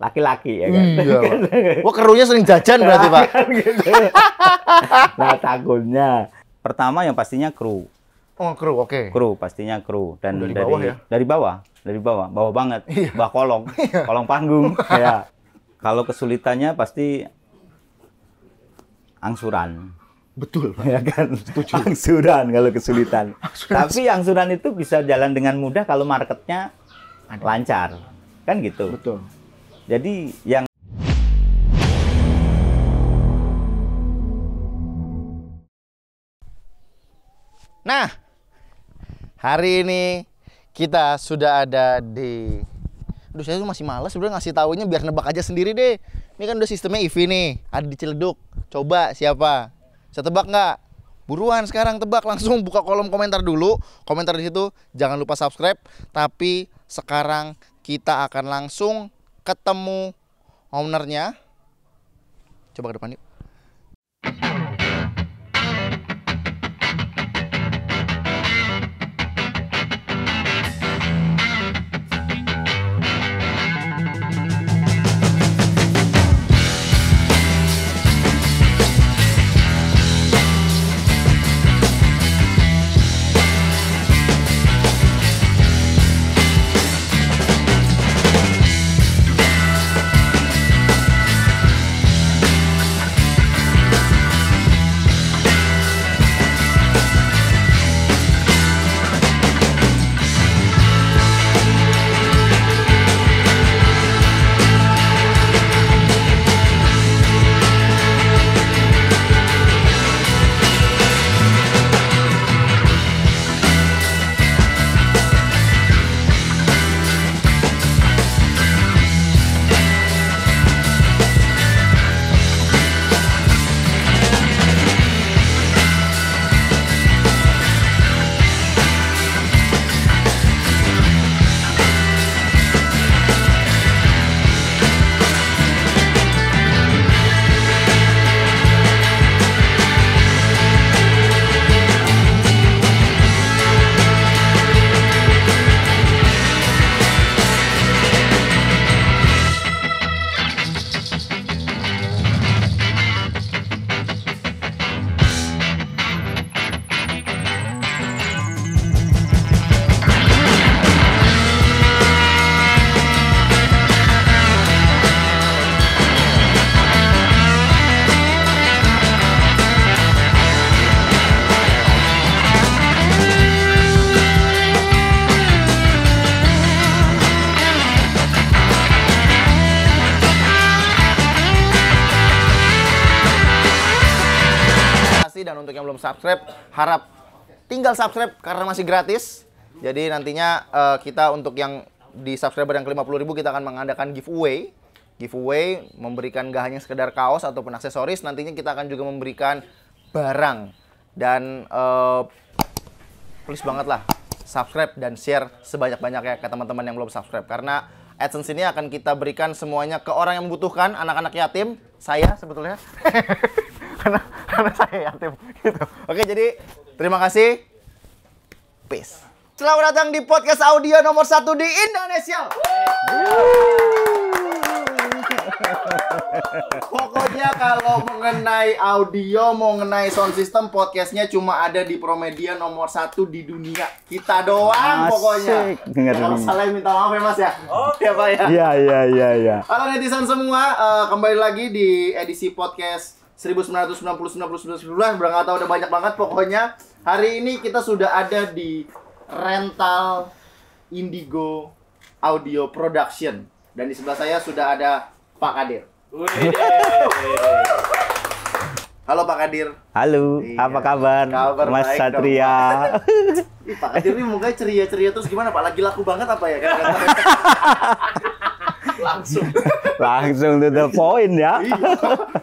laki-laki ya kan. Hmm, iya, Pak. Wah kerunya sering jajan berarti Pak. Kan gitu. nah takutnya pertama yang pastinya kru. Oh kru, oke. Okay. Kru pastinya kru dan dari, dari bawah ya. Dari bawah, dari bawah, bawah banget, iya. bawah kolong, iya. kolong panggung. Iya. ya. Kalau kesulitannya pasti angsuran. Betul, Pak. Ya kan? Setuju. Angsuran kalau kesulitan. angsuran. Tapi angsuran itu bisa jalan dengan mudah kalau marketnya lancar. Kan gitu. Betul. Jadi yang Nah, hari ini kita sudah ada di Aduh saya masih males sebenarnya ngasih taunya biar nebak aja sendiri deh. Ini kan udah sistemnya IV nih, ada di Ciledug. Coba siapa? Saya tebak nggak? Buruan sekarang tebak langsung buka kolom komentar dulu. Komentar di situ jangan lupa subscribe. Tapi sekarang kita akan langsung ketemu ownernya coba ke depan yuk tinggal subscribe karena masih gratis. Jadi nantinya uh, kita untuk yang di subscriber yang ke-50 ribu kita akan mengadakan giveaway. Giveaway memberikan gak hanya sekedar kaos ataupun aksesoris, nantinya kita akan juga memberikan barang. Dan uh, please banget lah subscribe dan share sebanyak-banyaknya ke teman-teman yang belum subscribe. Karena AdSense ini akan kita berikan semuanya ke orang yang membutuhkan, anak-anak yatim, saya sebetulnya. karena, karena saya yatim gitu. Oke, jadi terima kasih tipis. Selamat datang di podcast audio nomor satu di Indonesia. Pokoknya kalau mengenai audio, mengenai sound system, podcastnya cuma ada di Promedia nomor satu di dunia. Kita doang Asik. pokoknya. Ya, kalau salah minta maaf ya mas ya. Oh ya pak ya. Iya iya iya. Ya. Halo netizen semua, uh, kembali lagi di edisi podcast 1999 1999 udah tahu udah banyak banget pokoknya Hari ini kita sudah ada di rental Indigo Audio Production dan di sebelah saya sudah ada Pak Kadir. Halo Pak Kadir. Halo, iya. apa kabar? kabar Mas baik Satria. Pak. Kadir ini mukanya ceria-ceria terus gimana Pak? Lagi laku banget apa ya? langsung langsung to the point ya iya.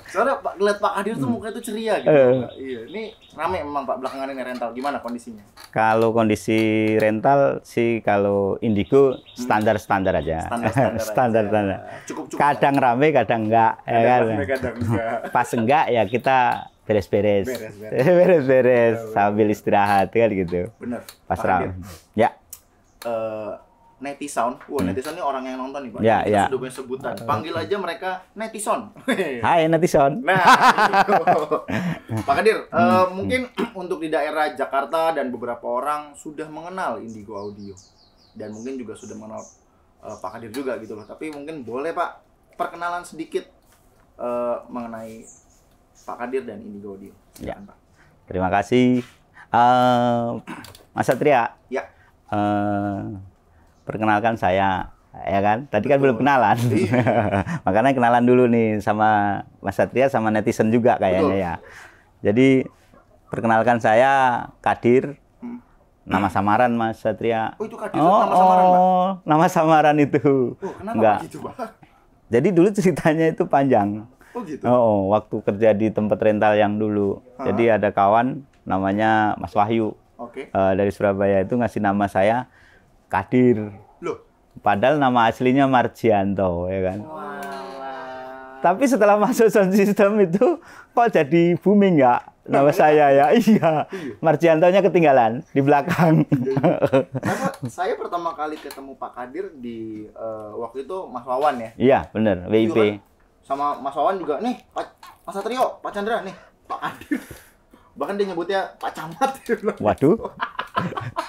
soalnya pak ngeliat pak Hadir tuh mukanya tuh ceria gitu uh. iya ini rame memang pak belakangan ini rental gimana kondisinya kalau kondisi rental sih kalau indigo hmm. standar standar aja standar standar, standar, standar. Cukup, cukup kadang rame kadang enggak ya kan rame, kadang enggak. pas enggak ya kita beres-beres beres-beres iya, sambil istirahat kan gitu bener pas rame ya uh, netizen, wah hmm. netizen ini orang yang nonton nih pak, yeah, ya, yeah. sudah punya sebutan, panggil aja mereka netizen. Hai netizen. Nah, gitu. Pak Kadir, uh, mungkin untuk di daerah Jakarta dan beberapa orang sudah mengenal Indigo Audio dan mungkin juga sudah mengenal uh, Pak Kadir juga gitu loh, tapi mungkin boleh Pak perkenalan sedikit uh, mengenai Pak Kadir dan Indigo Audio. Ya, ya. Pak. Terima kasih, uh, Mas Satria. Ya. Uh, perkenalkan saya ya kan? Tadi Betul. kan belum kenalan. Iya. Makanya kenalan dulu nih sama Mas Satria sama netizen juga kayaknya Betul. ya. Jadi perkenalkan saya Kadir. Hmm. Nama samaran Mas Satria. Oh, itu Kadir oh, nama samaran, oh, nama samaran itu. Oh, Enggak. Pak? Gitu, Jadi dulu ceritanya itu panjang. Oh, gitu. Oh, oh waktu kerja di tempat rental yang dulu. Ha. Ah. Jadi ada kawan namanya Mas Wahyu. Okay. Uh, eh, dari Surabaya itu ngasih nama saya Kadir. Loh. Padahal nama aslinya Marjianto, ya kan. Wow. Tapi setelah masuk sound system itu kok jadi booming ya nama saya ya. Iya. iya. Marjiantonya ketinggalan di belakang. Iya. saya pertama kali ketemu Pak Kadir di uh, waktu itu Mas Wawan ya. Iya, bener. Iya WIP. Kan? Sama Mas Wawan juga nih, Pak Mas Satrio, Pak Chandra nih, Pak Kadir bahkan dia nyebutnya Pak Camat. Waduh.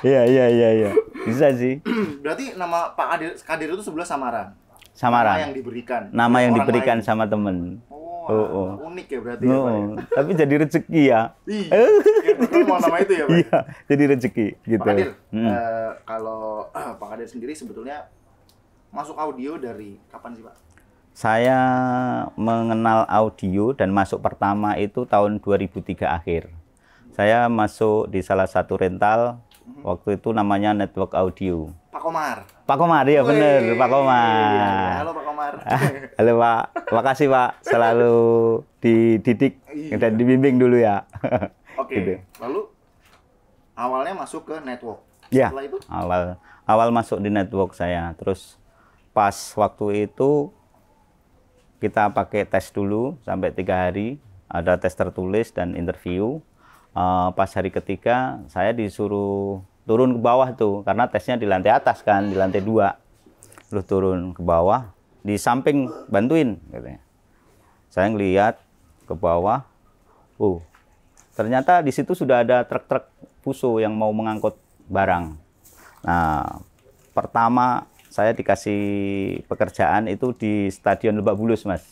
Iya iya iya iya. Bisa sih. Berarti nama Pak Kadir, Kadir itu sebelah samaran. Samaran. Nama yang diberikan. Nama yang diberikan lain. sama temen. Oh, oh, oh. unik ya berarti. Ya, oh, ya, tapi jadi rezeki ya. Iya. mau nama itu ya, Pak. Ya? Iya, jadi rezeki gitu. Pak Kadir, hmm. uh, kalau uh, Pak Kadir sendiri sebetulnya masuk audio dari kapan sih, Pak? Saya mengenal audio dan masuk pertama itu tahun 2003 akhir. Saya masuk di salah satu rental Mhm. Waktu itu namanya Network Audio. Pak Komar. Pak Komar, ya benar Pak Komar. Iya, iya, iya. Halo Pak Komar. Ah, halo Pak, makasih Pak, selalu dididik iya. dan dibimbing dulu ya. Oke. Okay. Gitu. Lalu awalnya masuk ke network. Ya. Awal awal masuk di network saya, terus pas waktu itu kita pakai tes dulu sampai tiga hari, ada tes tertulis dan interview. Eh, pas hari ketiga saya disuruh turun ke bawah tuh karena tesnya di lantai atas kan di lantai dua lu turun ke bawah di samping bantuin katanya saya ngelihat ke bawah uh ternyata di situ sudah ada truk-truk puso yang mau mengangkut barang nah pertama saya dikasih pekerjaan itu di Stadion Lebak Bulus mas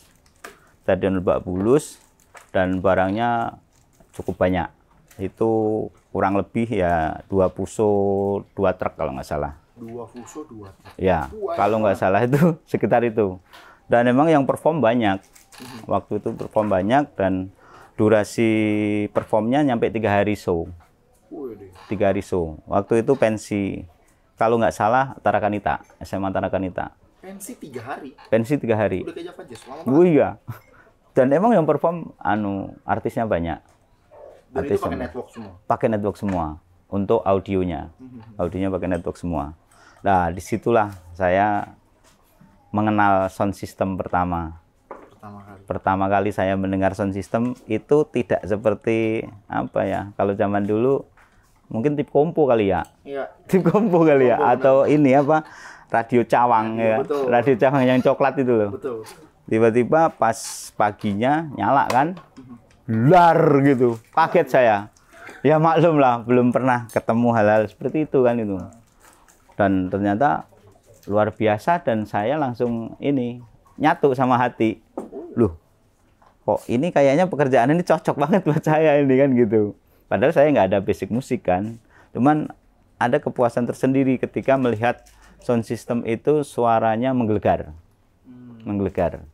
Stadion Lebak Bulus dan barangnya cukup banyak itu kurang lebih ya dua puso dua truk kalau nggak salah dua fuso dua truk. ya dua kalau nggak salah itu sekitar itu dan memang yang perform banyak mhm. waktu itu perform banyak dan durasi performnya nyampe tiga hari show tiga hari show waktu itu pensi kalau nggak salah Tarakanita SMA Tarakanita pensi tiga hari pensi tiga hari udah kayak iya dan emang yang perform anu artisnya banyak dan itu pakai network semua. Pakai network semua untuk audionya. Mm-hmm. Audionya pakai network semua. Nah, disitulah saya mengenal sound system pertama. Pertama kali. Pertama kali saya mendengar sound system itu tidak seperti apa ya? Kalau zaman dulu mungkin tip kompo kali ya. Iya. Tip kompo kali ya, kompo, ya atau benar. ini apa? Radio cawang ya. ya. Betul. Radio cawang yang coklat itu loh. Betul. Tiba-tiba pas paginya nyala kan? lar gitu kaget saya ya maklum lah belum pernah ketemu hal-hal seperti itu kan itu dan ternyata luar biasa dan saya langsung ini nyatu sama hati loh kok ini kayaknya pekerjaan ini cocok banget buat saya ini kan gitu padahal saya nggak ada basic musik kan cuman ada kepuasan tersendiri ketika melihat sound system itu suaranya menggelegar menggelegar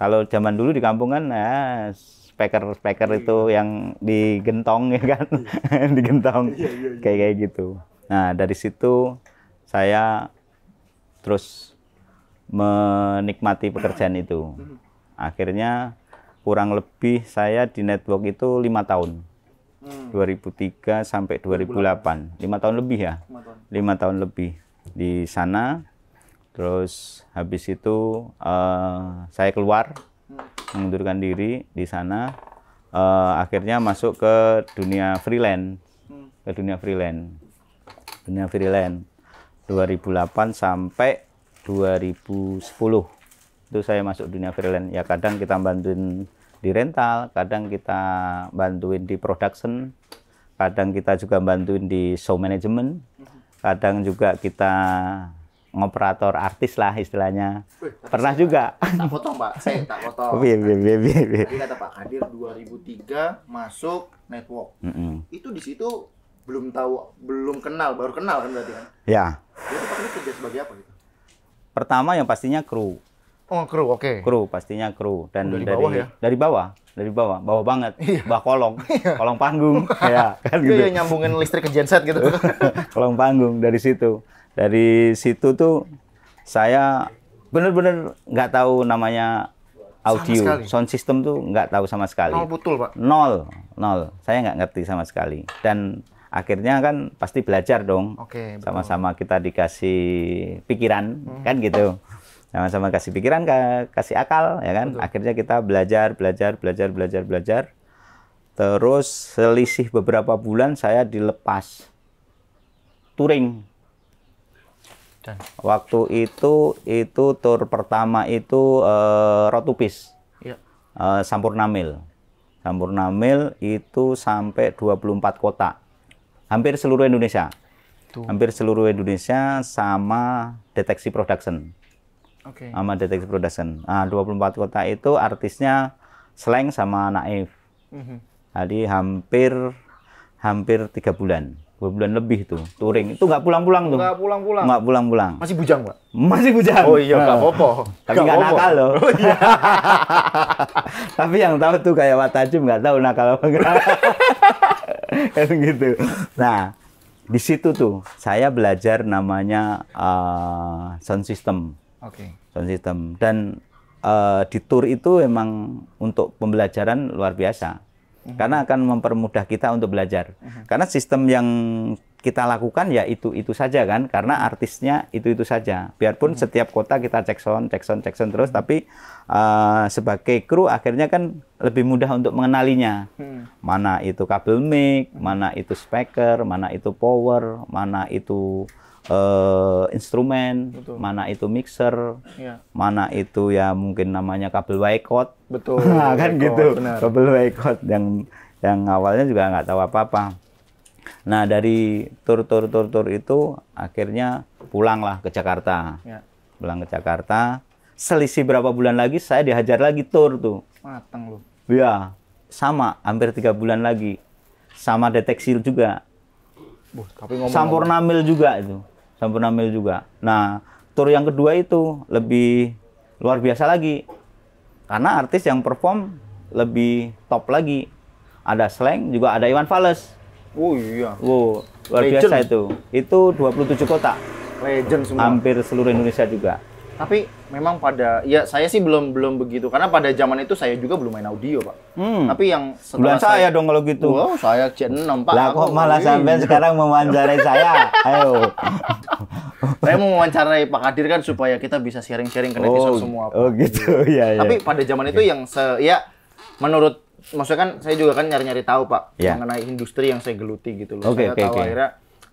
kalau zaman dulu di kampung kan ya, speaker-speaker iya, itu iya. yang digentong ya kan, iya. digentong kayak kayak gitu. Nah dari situ saya terus menikmati pekerjaan itu. Hmm. Akhirnya kurang lebih saya di network itu lima tahun. 2003 hmm. sampai 2008. lima tahun lebih ya. Lima tahun. tahun lebih di sana. Terus habis itu uh, saya keluar mengundurkan diri di sana uh, akhirnya masuk ke dunia freelance ke dunia freelance dunia freelance 2008 sampai 2010 itu saya masuk dunia freelance ya kadang kita bantuin di rental kadang kita bantuin di production kadang kita juga bantuin di show management kadang juga kita ngoperator artis lah istilahnya. Pernah saya juga. Tak potong Pak, saya tak potong. Iya, iya, iya, iya. Tadi kata Pak Kadir 2003 masuk network. Mm -hmm. Itu di situ belum tahu, belum kenal, baru kenal kan berarti kan? Ya. Dia Pak Kadir kerja sebagai apa gitu? Pertama yang pastinya kru. Oh, kru, oke. Okay. Kru, pastinya kru dan oh, dari, dari bawah ya. Dari bawah dari bawah, bawah oh. banget, iya. bawah kolong, iya. kolong panggung, ya kan gitu. Iya, nyambungin listrik ke genset gitu. kolong panggung dari situ dari situ tuh saya benar-benar nggak tahu namanya audio sound system tuh nggak tahu sama sekali nol betul pak nol nol saya nggak ngerti sama sekali dan akhirnya kan pasti belajar dong Oke. sama-sama kita dikasih pikiran hmm. kan gitu sama-sama kasih pikiran kasih akal ya kan betul. akhirnya kita belajar belajar belajar belajar belajar terus selisih beberapa bulan saya dilepas touring dan. Waktu itu itu tur pertama itu uh, eh, Rotupis. Ya. Uh, eh, Sampurnamil. Sampurnamil itu sampai 24 kota. Hampir seluruh Indonesia. Tuh. Hampir seluruh Indonesia sama deteksi production. Okay. Sama deteksi production. Nah, 24 kota itu artisnya Slang sama Naif. Mm -hmm. Jadi hampir hampir tiga bulan dua bulan lebih tuh touring itu nggak pulang-pulang tuh nggak pulang-pulang nggak pulang-pulang masih bujang pak masih bujang oh iya nggak nah. popo, tapi nggak nakal loh oh, iya. tapi yang tahu tuh kayak Watajum nggak tahu nakal apa enggak kan gitu nah di situ tuh saya belajar namanya uh, sound system oke okay. sound system dan uh, di tour itu emang untuk pembelajaran luar biasa Mhm. karena akan mempermudah kita untuk belajar. Mhm. Karena sistem yang kita lakukan ya itu itu saja kan, karena mhm. artisnya itu itu saja. Biarpun setiap kota kita cek sound, cek sound, cek sound terus, tapi uh, sebagai kru akhirnya kan lebih mudah untuk mengenalinya. Hmm. Mana itu kabel mic, mana itu speaker, mana itu power, mana itu uh, instrumen, Betul. mana itu mixer, ya. mana itu ya mungkin namanya kabel waikot. Betul. nah, kan gitu. Benar. Kabel waikot yang yang awalnya juga nggak tahu apa-apa. Nah, dari tur-tur-tur-tur itu akhirnya pulanglah ke Jakarta. Ya. Pulang ke Jakarta. Selisih berapa bulan lagi saya dihajar lagi tur tuh. Matang lu. Iya, sama hampir tiga bulan lagi. Sama deteksi juga. Buh, tapi juga itu. Sampurna Mil juga. Nah, tour yang kedua itu lebih luar biasa lagi. Karena artis yang perform lebih top lagi. Ada Slang, juga ada Iwan Fales. Oh iya. Wow, luar Legend. biasa itu. Itu 27 kota. Legend semua. Hampir seluruh Indonesia juga. Tapi memang pada ya saya sih belum belum begitu karena pada zaman itu saya juga belum main audio pak. Hmm. Tapi yang setelah saya, saya dong kalau gitu. Wow, saya C6 pak. Lah kok malah sampai sekarang mewawancarai saya? Ayo. saya mau mewawancarai Pak Kadir kan supaya kita bisa sharing-sharing ke netizen oh, semua. Pak. Oh gitu, ya, ya. Tapi pada zaman itu yang se ya menurut maksudnya kan saya juga kan nyari-nyari tahu pak yeah. mengenai industri yang saya geluti gitu loh. Okay, saya okay, tahu okay. akhirnya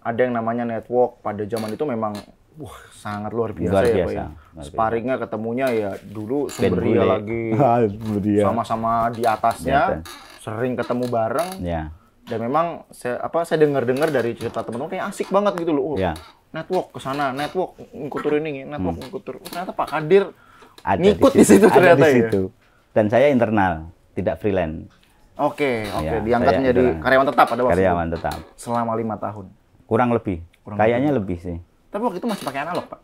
ada yang namanya network pada zaman itu memang wah sangat luar biasa, luar biasa ya Pak ya. ketemunya ya dulu Sumberia lagi ah, sama-sama di atasnya, sering ketemu bareng. Ya. Dan memang saya apa saya dengar-dengar dari cerita teman-teman kayak asik banget gitu loh. Oh, ya. Network ke sana, network ngikutur ini, network hmm. ngikutur. Ternyata Pak Kadir ada ngikut di situ, ternyata ada di ya. situ. ya. Dan saya internal, tidak freelance. Oke, okay, oke. Okay. Ya, diangkat menjadi karyawan tetap pada waktu Karyawan tetap. Selama lima tahun. Kurang lebih. Kurang Kayaknya lebih, lebih sih. Tapi waktu itu masih pakai analog, Pak.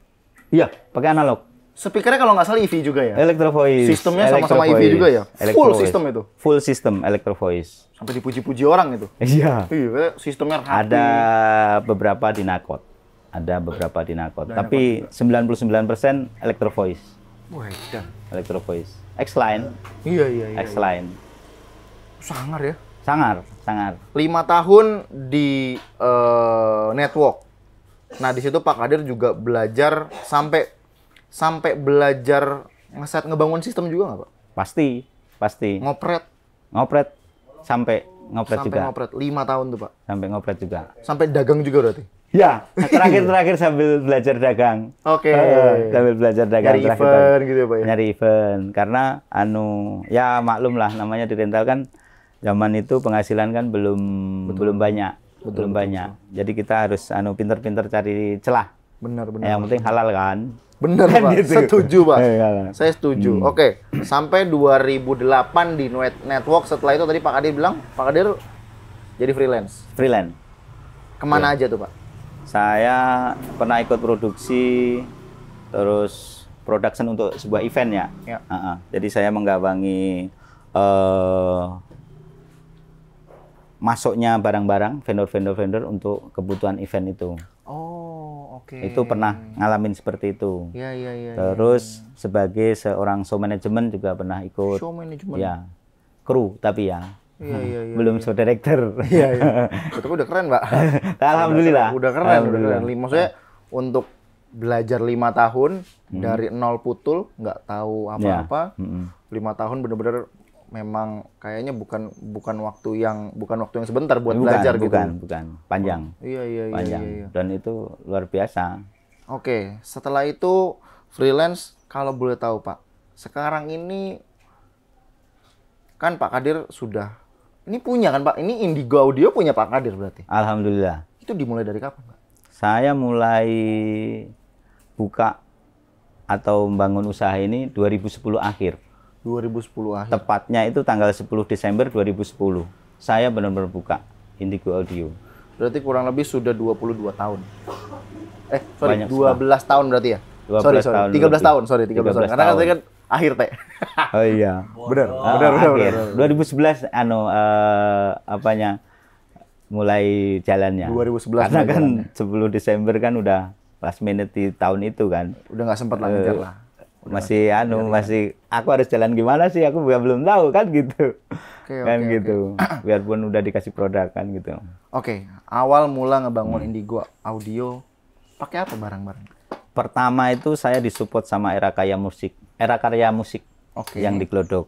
Iya, pakai analog. Speakernya kalau nggak salah EV juga ya? Electro Voice. Sistemnya sama-sama EV juga ya? Full voice. sistem itu? Full sistem Electro Voice. Sampai dipuji-puji orang itu? Iya. Iya, sistemnya rapi. Ada beberapa dinakot. Ada beberapa dinakot. Nakot. Dan Tapi 99% Electro Voice. Wah, iya. Electro Voice. X-Line. Iya, iya, iya. X-Line. Sangar ya? Sangar, sangar. Lima tahun di uh, network Nah di situ Pak Kadir juga belajar sampai sampai belajar ngeset ngebangun sistem juga nggak Pak? Pasti, pasti. Ngopret. Ngopret sampai ngopret sampai juga. ngopret lima tahun tuh Pak. Sampai ngopret juga. Sampai dagang juga berarti? Ya, terakhir-terakhir sambil belajar dagang. Oke. Okay. Uh, sambil belajar dagang Nyari terakhir. event gitu ya Pak ya? Nyari event. Karena anu, ya maklum lah namanya di rental kan zaman itu penghasilan kan belum Betul. belum banyak betul, belum betul, banyak. Betul. Jadi kita harus anu pinter-pinter cari celah. Benar benar. Yang penting halal kan. Benar kan Pak. Gitu. Setuju Pak. Iya, iya. Saya setuju. Hmm. Oke, sampai 2008 di Network setelah itu tadi Pak Kadir bilang Pak Kadir jadi freelance. Freelance. Kemana ya. aja tuh Pak? Saya pernah ikut produksi terus production untuk sebuah event ya. ya. Uh -uh. Jadi saya menggabangi uh, eh, masuknya barang-barang vendor-vendor-vendor untuk kebutuhan event itu. Oh, oke. Okay. Itu pernah ngalamin seperti itu. Iya, iya, iya. Terus ya, ya. ya, ya. sebagai seorang show management juga pernah ikut. Show management. Ya. Kru tapi ya. Iya, iya, iya. Belum ya. show director. Iya, iya. Tapi udah keren, Pak. Alhamdulillah. Udah keren, Alhamdulillah. udah keren. Maksudnya untuk belajar lima tahun hmm. dari nol putul, nggak tahu apa-apa. Ya. Hmm. Lima tahun benar-benar memang kayaknya bukan bukan waktu yang bukan waktu yang sebentar buat bukan, belajar bukan, gitu. Bukan, bukan, panjang. Oh, iya, iya, iya, iya panjang. Iya, iya, iya. Dan itu luar biasa. Oke, setelah itu freelance kalau boleh tahu Pak, sekarang ini kan Pak Kadir sudah ini punya kan Pak, ini Indigo Audio punya Pak Kadir berarti. Alhamdulillah. Itu dimulai dari kapan Pak? Saya mulai buka atau membangun usaha ini 2010 akhir. 2010 akhir. Tepatnya itu tanggal 10 Desember 2010. Saya benar-benar buka Indigo Audio. Berarti kurang lebih sudah 22 tahun. Eh, sorry, Banyak 12 sekali. tahun berarti ya? 12 sorry, sorry. Tahun 13 lebih. tahun, sorry, 13, 13 tahun. Karena kan tahun. kan akhir teh. oh iya. Benar, oh, benar, benar, benar, 2011 anu uh, apanya mulai jalannya. 2011 Karena kan jalannya. 10 Desember kan udah last minute di tahun itu kan. Udah nggak sempat uh, eh, lah lah masih mati. anu masih aku harus jalan gimana sih aku belum tahu kan gitu okay, kan okay, gitu biarpun udah dikasih produk kan gitu oke okay. awal mula ngebangun hmm. Indigo Audio pakai apa barang-barang pertama itu saya disupport sama era kaya musik era karya musik okay. yang di Glodok uh,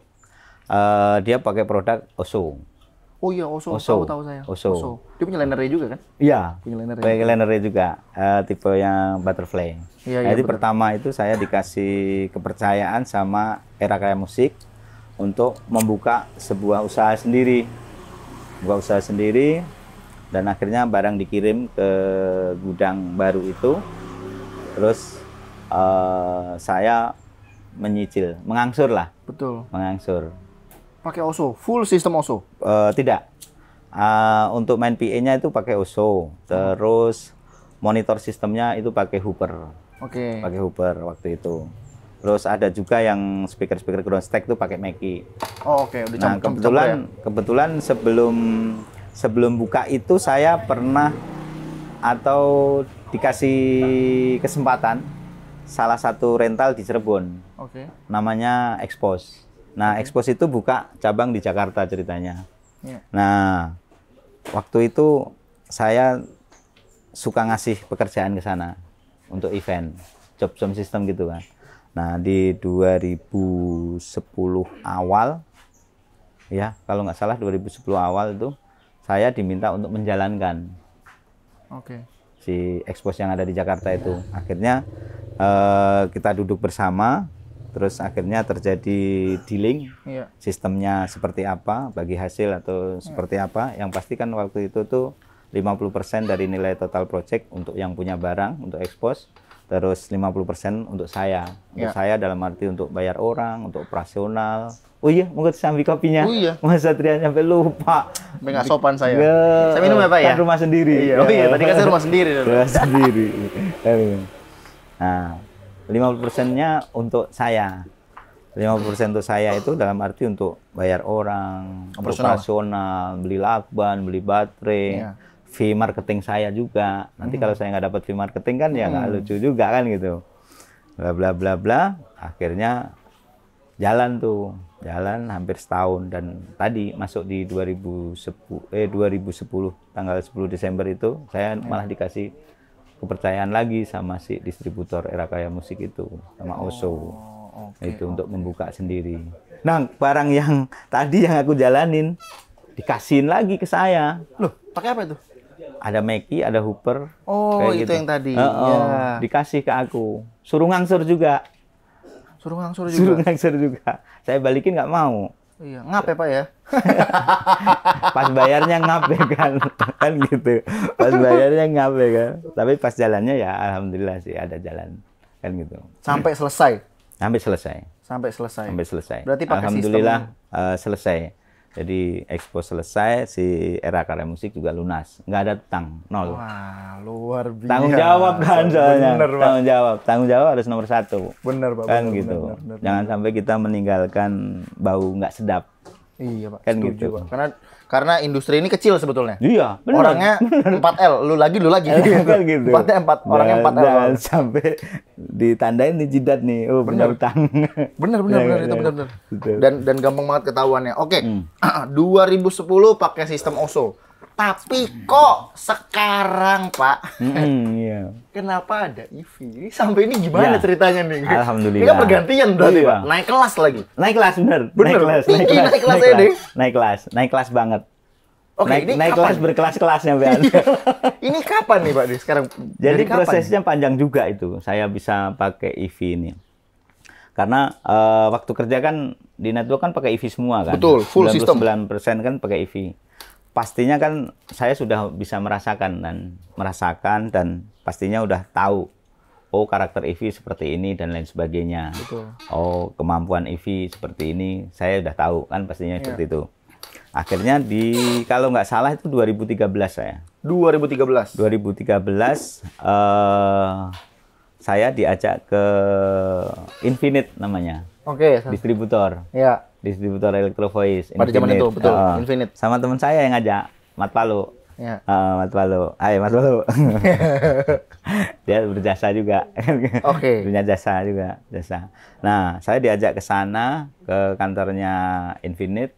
eh, dia pakai produk osung Oh iya, Oso. Oso. Tahu, tahu saya. Oso. Oso. Dia punya liner juga kan? Iya. Punya liner Punya juga. Uh, tipe yang butterfly. Iya, iya. Nah, jadi betul. pertama itu saya dikasih kepercayaan sama era kayak musik untuk membuka sebuah usaha sendiri. Buka usaha sendiri dan akhirnya barang dikirim ke gudang baru itu. Terus uh, saya menyicil, mengangsur lah. Betul. Mengangsur Pakai OSO, full sistem OSO? Uh, tidak. Uh, untuk main PA-nya itu pakai OSO. Terus monitor sistemnya itu pakai Hooper. Oke. Okay. Pakai Hooper waktu itu. Terus ada juga yang speaker-speaker ground stack itu pakai Mackie. Oh, oke, okay. udah nah, ya? kebetulan campur ya? kebetulan sebelum sebelum buka itu saya pernah atau dikasih kesempatan salah satu rental di Cirebon. Oke. Okay. Namanya Expose. Nah, okay. Hmm. expose itu buka cabang di Jakarta ceritanya. Yeah. Nah, waktu itu saya suka ngasih pekerjaan ke sana untuk event, job job system gitu kan. Nah, di 2010 awal ya, kalau nggak salah 2010 awal itu saya diminta untuk menjalankan. Oke. Okay. Si expose yang ada di Jakarta itu. Akhirnya eh, kita duduk bersama terus akhirnya terjadi dealing yeah. sistemnya seperti apa bagi hasil atau seperti yeah. apa yang pasti kan waktu itu tuh 50% dari nilai total project untuk yang punya barang untuk ekspos terus 50% untuk saya untuk yeah. saya dalam arti untuk bayar orang untuk operasional oh iya mungkin sambil kopinya oh iya Mas Satria sampai lupa nggak sopan saya Ke, iya. saya minum apa ya, ya kan rumah sendiri iya. oh iya tadi kan saya rumah sendiri rumah sendiri iya. nah 50 persennya untuk saya 50 persen untuk saya itu dalam arti untuk bayar orang operasional, operasional beli lakban beli baterai yeah. fee marketing saya juga nanti hmm. kalau saya nggak dapat fee marketing kan ya nggak hmm. lucu juga kan gitu bla bla bla bla akhirnya jalan tuh jalan hampir setahun dan tadi masuk di 2010 eh 2010 tanggal 10 Desember itu saya iya. malah dikasih kepercayaan lagi sama si distributor era kaya musik itu sama oh, Oso. Oh, okay, itu okay. untuk membuka sendiri. Nah, barang yang tadi yang aku jalanin dikasihin lagi ke saya. Loh, pakai apa itu? Ada Meki, ada Hooper. Oh, kayak itu gitu. yang tadi. Uh -oh, ya. Dikasih ke aku. Suruh ngangsur juga. Suruh ngangsur juga. Suruh ngangsur juga. Saya balikin nggak mau. Iya, ngap ya Pak ya. pas bayarnya ngap ya kan, kan gitu. Pas bayarnya ngap ya kan. Tapi pas jalannya ya alhamdulillah sih ada jalan kan gitu. Sampai selesai. Sampai selesai. Sampai selesai. Sampai selesai. Berarti pakai alhamdulillah sistem... uh, selesai. Jadi expo selesai, si era karya musik juga lunas. Nggak ada tang, nol. Wah, luar biasa. Tanggung jawab kan soalnya. Bener, tanggung jawab. Tanggung jawab harus nomor satu. Bener, Pak. Kan bener, gitu. Bener, bener, Jangan sampai kita meninggalkan bau nggak sedap. Iya, Pak. Kan setuju, gitu. Pak. Karena karena industri ini kecil sebetulnya. Iya, bener. Orangnya bener. 4L, lu lagi, lu lagi. Iya, kan gitu. gitu. 4 empat, orangnya 4L. Dan, sampai ditandain di jidat nih, oh bener. utang. Bener, bener, iya, bener, iya, itu bener, bener. Dan, dan gampang banget ketahuannya. Oke, okay. hmm. 2010 pakai sistem OSO. Tapi kok sekarang Pak, mm, iya. kenapa ada EV? Ini sampai ini gimana ya. ceritanya nih? Alhamdulillah. Ini kan pergantian berarti iya. Pak, naik kelas lagi. Naik kelas bener, bener. naik kelas, naik kelas, naik kelas, naik kelas, naik kelas, naik kelas banget. Oke, okay, naik, ini naik kelas berkelas-kelasnya Pak. Iya. ini kapan nih Pak sekarang? Jadi kapan? prosesnya panjang juga itu. Saya bisa pakai EV ini. Karena uh, waktu kerja kan di network kan pakai EV semua kan. Betul, full 99% system. 99% kan pakai EV pastinya kan saya sudah bisa merasakan dan merasakan dan pastinya udah tahu oh karakter Ivy seperti ini dan lain sebagainya. Betul. Oh kemampuan Ivy seperti ini saya udah tahu kan pastinya yeah. seperti itu. Akhirnya di kalau nggak salah itu 2013 saya. 2013. 2013 uh, saya diajak ke Infinite namanya. Oke. Okay, distributor. Ya distributor Electrovoice. Pada zaman itu, betul. oh. Infinite. Sama teman saya yang ngajak, Mat Palu. Ya. Uh, Mat Palu. Ayo Mat Palu. Dia berjasa juga. Oke. Okay. Punya jasa juga, jasa. Nah, saya diajak ke sana ke kantornya Infinite.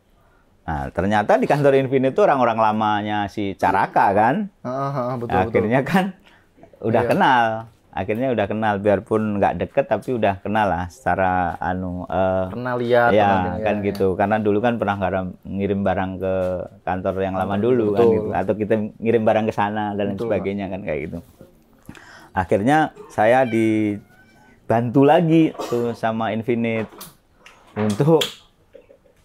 Nah, ternyata di kantor Infinite itu orang-orang lamanya si Caraka kan. Uh, uh, betul, Akhirnya betul. kan udah iya. kenal akhirnya udah kenal biarpun nggak deket tapi udah kenal lah secara anu uh, kenal ya, kan ya, ya kan ya, gitu ya. karena dulu kan pernah garam, ngirim barang ke kantor yang lama dulu kan gitu atau kita ngirim barang ke sana dan Betul, sebagainya kan kayak gitu akhirnya saya dibantu lagi tuh sama Infinite untuk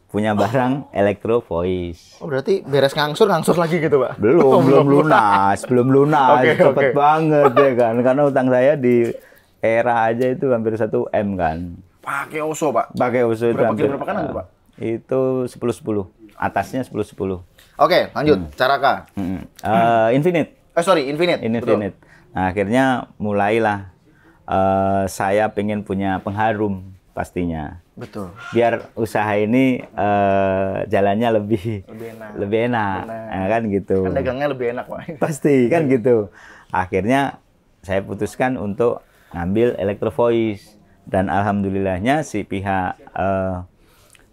punya barang Electro Voice. Oh berarti beres ngangsur ngangsur lagi gitu pak? Belum oh, belum lunas, belum lunas, okay, cepet okay. banget ya kan karena utang saya di era aja itu hampir 1 m kan. Pakai oso pak? Pakai oso berapa itu Berapa, berapa kan itu pak? Itu sepuluh sepuluh, atasnya sepuluh sepuluh. Oke lanjut, hmm. cara K. Hmm. Uh, hmm. Eh, infinite. Eh oh, sorry Infinite. Infinite. Nah akhirnya mulailah uh, saya pengen punya pengharum pastinya Betul. Biar usaha ini uh, jalannya lebih lebih enak. Lebih enak. enak. Ya, kan gitu. Kan dagangnya lebih enak, Pak. Pasti kan iya. gitu. Akhirnya saya putuskan untuk ngambil electrovoice dan alhamdulillahnya si pihak uh,